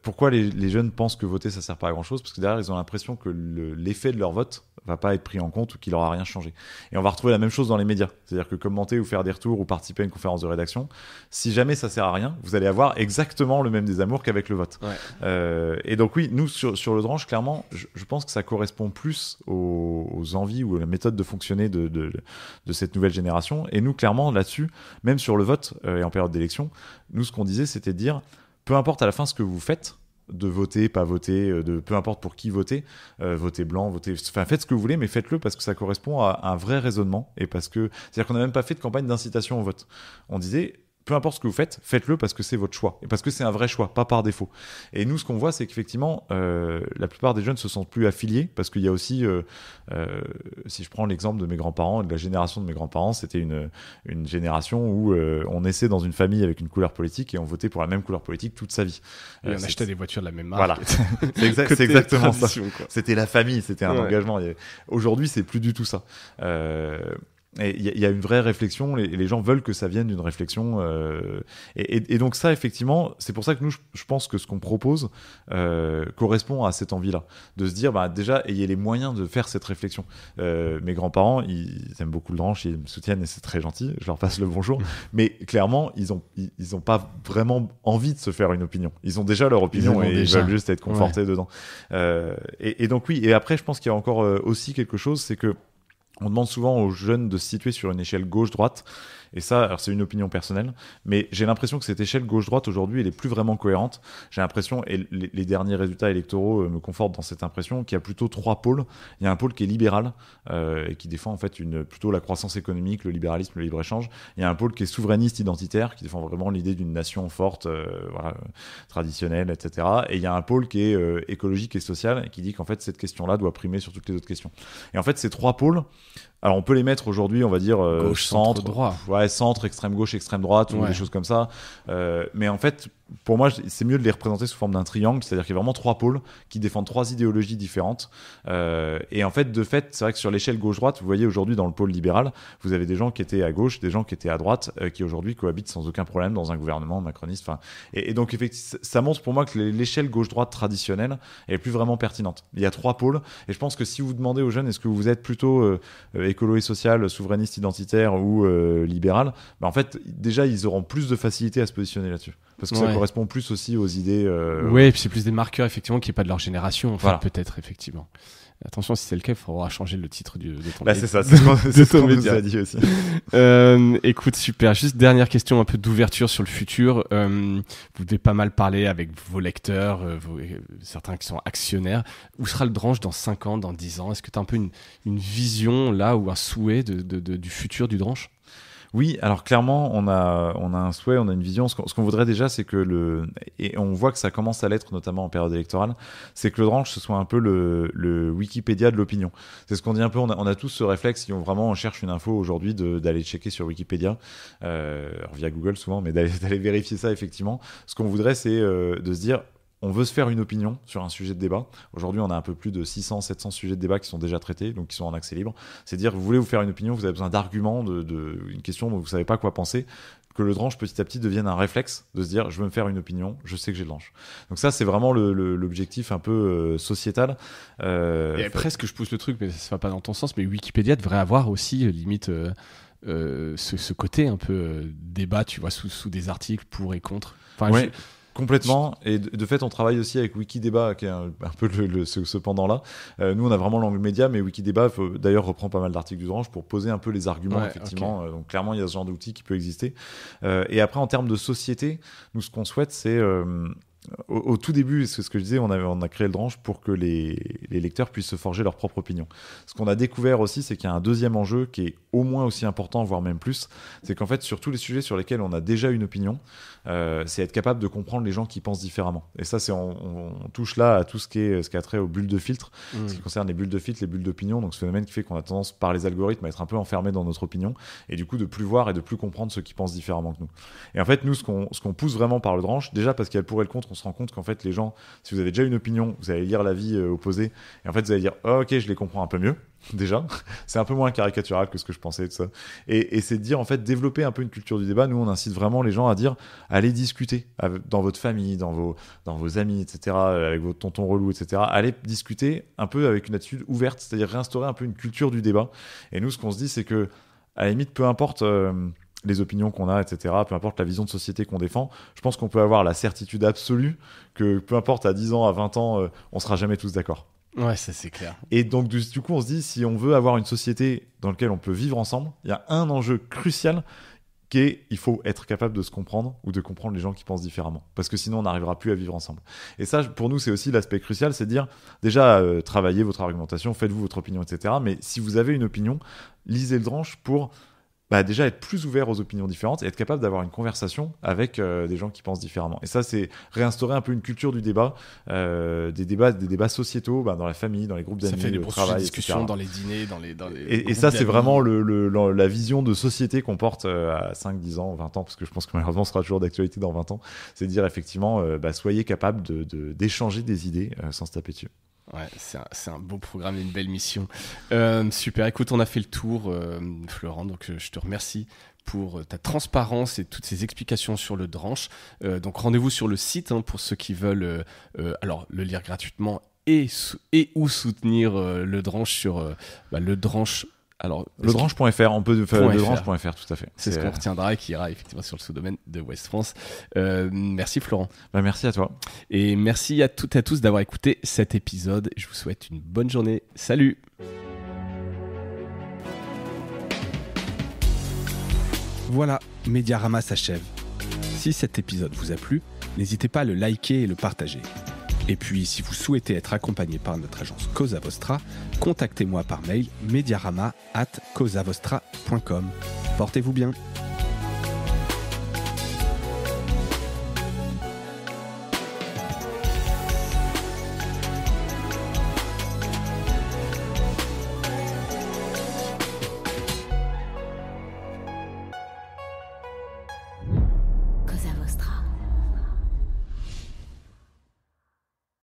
pourquoi les, jeunes pensent que voter, ça sert pas à grand-chose Parce que derrière, ils ont l'impression que l'effet de leur vote va pas être pris en compte ou qu'il aura rien changé. Et on va retrouver la même chose dans les médias. C'est-à-dire que commenter ou faire des retours ou participer à une conférence de rédaction, si jamais ça sert à rien, vous allez avoir exactement le même désamour qu'avec le vote. Euh, et donc oui, nous, sur, sur le Drange clairement, je, pense que ça correspond plus aux, envies ou à la méthode de fonctionner de, de, cette nouvelle génération. Et nous, clairement, là-dessus, même sur le vote euh, et en période d'élection, nous, ce qu'on disait, c'était de dire, peu importe à la fin ce que vous faites, de voter, pas voter, euh, de peu importe pour qui voter, euh, voter blanc, voter, enfin faites ce que vous voulez, mais faites-le parce que ça correspond à, un vrai raisonnement et parce que c'est-à-dire qu'on n'a même pas fait de campagne d'incitation au vote. On disait peu importe ce que vous faites, faites-le parce que c'est votre choix et parce que c'est un vrai choix, pas par défaut. Et nous, ce qu'on voit, c'est qu'effectivement, euh, la plupart des jeunes se sentent plus affiliés parce qu'il y a aussi, euh, euh si je prends l'exemple de mes grands-parents et de la génération de mes grands-parents, c'était une, une génération où euh, on naissait dans une famille avec une couleur politique et on votait pour la même couleur politique toute sa vie. Et on euh, achetait des voitures de la même marque. Voilà, c'est exactement ça. C'était la famille, c'était un engagement. Aujourd'hui, c'est plus du tout ça il y, a une vraie réflexion, les, gens veulent que ça vienne d'une réflexion. Euh, et, et, donc ça, effectivement, c'est pour ça que nous, je, pense que ce qu'on propose euh, correspond à cette envie-là, de se dire, bah, déjà, ayez les moyens de faire cette réflexion. Euh, mes grands-parents, ils, aiment beaucoup le ranch, ils me soutiennent et c'est très gentil, je leur passe le bonjour, mais clairement, ils n'ont ils, ont pas vraiment envie de se faire une opinion. Ils ont déjà leur opinion et ils veulent juste être confortés dedans. Et, et, donc oui, et après, je pense qu'il y a encore aussi quelque chose, c'est que on demande souvent aux jeunes de se situer sur une échelle gauche-droite. Et ça, alors c'est une opinion personnelle, mais j'ai l'impression que cette échelle gauche-droite aujourd'hui, elle est plus vraiment cohérente. J'ai l'impression, et les, derniers résultats électoraux euh, me confortent dans cette impression, qu'il y a plutôt trois pôles. Il y a un pôle qui est libéral euh, et qui défend en fait une, plutôt la croissance économique, le libéralisme, le libre-échange. Il y a un pôle qui est souverainiste identitaire, qui défend vraiment l'idée d'une nation forte, euh, voilà, traditionnelle, etc. Et il y a un pôle qui est euh, écologique et social, et qui dit qu'en fait cette question-là doit primer sur toutes les autres questions. Et en fait, ces trois pôles, alors on peut les mettre aujourd'hui, on va dire euh, centre, droit. Ouais, centre, extrême gauche, extrême droite, ou des choses comme ça. Euh, mais en fait, pour moi, c'est mieux de les représenter sous forme d'un triangle, c'est-à-dire qu'il y a vraiment trois pôles qui défendent trois idéologies différentes. Euh, et en fait, de fait, c'est vrai que sur l'échelle gauche-droite, vous voyez aujourd'hui dans le pôle libéral, vous avez des gens qui étaient à gauche, des gens qui étaient à droite, euh, qui aujourd'hui cohabitent sans aucun problème dans un gouvernement macroniste. et, donc, effectivement, ça montre pour moi que l'échelle gauche-droite traditionnelle est plus vraiment pertinente. Il y a trois pôles, et je pense que si vous demandez aux jeunes, est-ce que vous êtes plutôt euh, écolo et social, souverainiste identitaire ou libéral, bah, en fait, déjà, ils auront plus de facilité à se positionner là-dessus parce que ça correspond plus aussi aux idées. Euh, oui, puis c'est plus des marqueurs effectivement qui est pas de leur génération, Enfin, peut-être effectivement. Attention, si c'est le cas, il faudra changer le titre du, de ton. Bah, c'est ça, c'est ce qu'on nous a dit aussi. Euh, écoute, super. Juste dernière question, un peu d'ouverture sur le futur. Euh, vous devez pas mal parler avec vos lecteurs, certains qui sont actionnaires. Où sera le Dranche dans 5 ans, dans 10 ans Est-ce que tu as un peu une, vision là ou un souhait du futur du Dranche oui, alors clairement, on a, on a un souhait, on a une vision. Ce qu'on, voudrait déjà, c'est que le. Et on voit que ça commence à l'être, notamment en période électorale, c'est que le Dranche, ce soit un peu le, le Wikipédia de l'opinion. C'est ce qu'on dit un peu, on a, tous ce réflexe, si on vraiment on cherche une info aujourd'hui, d'aller checker sur Wikipédia, euh, via Google souvent, mais d'aller, vérifier ça effectivement. Ce qu'on voudrait, c'est euh, de se dire, on veut se faire une opinion sur un sujet de débat. Aujourd'hui, on a un peu plus de 600, 700 sujets de débat qui sont déjà traités, donc qui sont en accès libre. C'est à dire, vous voulez vous faire une opinion, vous avez besoin d'arguments, de, une question dont vous savez pas quoi penser que le dranche petit à petit devienne un réflexe de se dire je veux me faire une opinion, je sais que j'ai le dranche. Donc ça c'est vraiment l'objectif un peu euh, sociétal. Euh, et presque je pousse le truc, mais ça va pas dans ton sens, mais Wikipédia devrait avoir aussi euh, limite. ce, côté un peu débat, tu vois, sous, des articles pour et contre. Enfin, je, Complètement. Et de, fait, on travaille aussi avec Wikidébat, qui est un, peu le, ce, pendant-là. Euh, nous, on a vraiment l'angle média, mais Wikidébat, d'ailleurs, reprend pas mal d'articles du Orange pour poser un peu les arguments, effectivement. Euh, donc, clairement, il y a ce genre d'outils qui peut exister. Euh, et après, en termes de société, nous, ce qu'on souhaite, c'est au, tout début, c'est ce que je disais, on, avait, on a créé le Dranche pour que les, lecteurs puissent se forger leur propre opinion. Ce qu'on a découvert aussi, c'est qu'il y a un deuxième enjeu qui est au moins aussi important, voire même plus, c'est qu'en fait, sur tous les sujets sur lesquels on a déjà une opinion, euh, c'est être capable de comprendre les gens qui pensent différemment. Et ça, c'est on, touche là à tout ce qui est ce qui a trait aux bulles de filtre, mmh. ce qui concerne les bulles de filtre, les bulles d'opinion, donc ce phénomène qui fait qu'on a tendance par les algorithmes à être un peu enfermé dans notre opinion et du coup de plus voir et de plus comprendre ceux qui pensent différemment que nous. Et en fait, nous, ce qu'on pousse vraiment par le Dranche, déjà parce qu'elle pourrait le contre, on se rend compte qu'en fait, les gens, si vous avez déjà une opinion, vous allez lire l'avis euh, opposé, et en fait, vous allez dire, oh, ok, je les comprends un peu mieux, déjà. c'est un peu moins caricatural que ce que je pensais, de ça. Et, c'est de dire, en fait, développer un peu une culture du débat. Nous, on incite vraiment les gens à dire, allez discuter dans votre famille, dans vos, dans vos amis, etc., euh, avec votre tonton relou, etc. Allez discuter un peu avec une attitude ouverte, c'est-à-dire réinstaurer un peu une culture du débat. Et nous, ce qu'on se dit, c'est que, à la limite, peu importe. Euh, les opinions qu'on a, etc., peu importe la vision de société qu'on défend, je pense qu'on peut avoir la certitude absolue que peu importe à 10 ans, à 20 ans, euh, on sera jamais tous d'accord. Ouais, ça c'est clair. Et donc du, coup, on se dit, si on veut avoir une société dans laquelle on peut vivre ensemble, il y a un enjeu crucial qui est, il faut être capable de se comprendre ou de comprendre les gens qui pensent différemment. Parce que sinon, on n'arrivera plus à vivre ensemble. Et ça, pour nous, c'est aussi l'aspect crucial, c'est dire, déjà, euh, travaillez votre argumentation, faites-vous votre opinion, etc. Mais si vous avez une opinion, lisez le dranche pour bah, déjà être plus ouvert aux opinions différentes et être capable d'avoir une conversation avec euh, des gens qui pensent différemment. Et ça, c'est réinstaurer un peu une culture du débat, euh, des débats, des débats sociétaux bah, dans la famille, dans les groupes d'amis, au travail, dans les dîners, dans les, dans les et, ça, c'est vraiment le, la vision de société qu'on porte euh, à 5, 10 ans, 20 ans, parce que je pense que malheureusement, ce sera toujours d'actualité dans 20 ans. C'est dire effectivement, bah, soyez capable d'échanger de, des idées sans se taper dessus. Ouais, c'est un, beau programme et une belle mission. Euh, super, écoute, on a fait le tour, euh, Florent, donc euh, je te remercie pour ta transparence et toutes ces explications sur le Dranche. donc rendez-vous sur le site hein, pour ceux qui veulent alors le lire gratuitement et, et ou soutenir le Dranche sur bah, le Dranche alors, Legrange.fr, on peut faire tout à fait. C'est ce qu'on euh, retiendra et qui ira effectivement sur le sous-domaine de West France. Euh, merci Florent. Bah, merci à toi. Et merci à toutes et à tous d'avoir écouté cet épisode. Je vous souhaite une bonne journée. Salut Voilà, Mediarama s'achève. Si cet épisode vous a plu, n'hésitez pas à le liker et le partager. Et puis, si vous souhaitez être accompagné par notre agence Cosa Vostra, contactez-moi par mail mediarama at Portez-vous bien.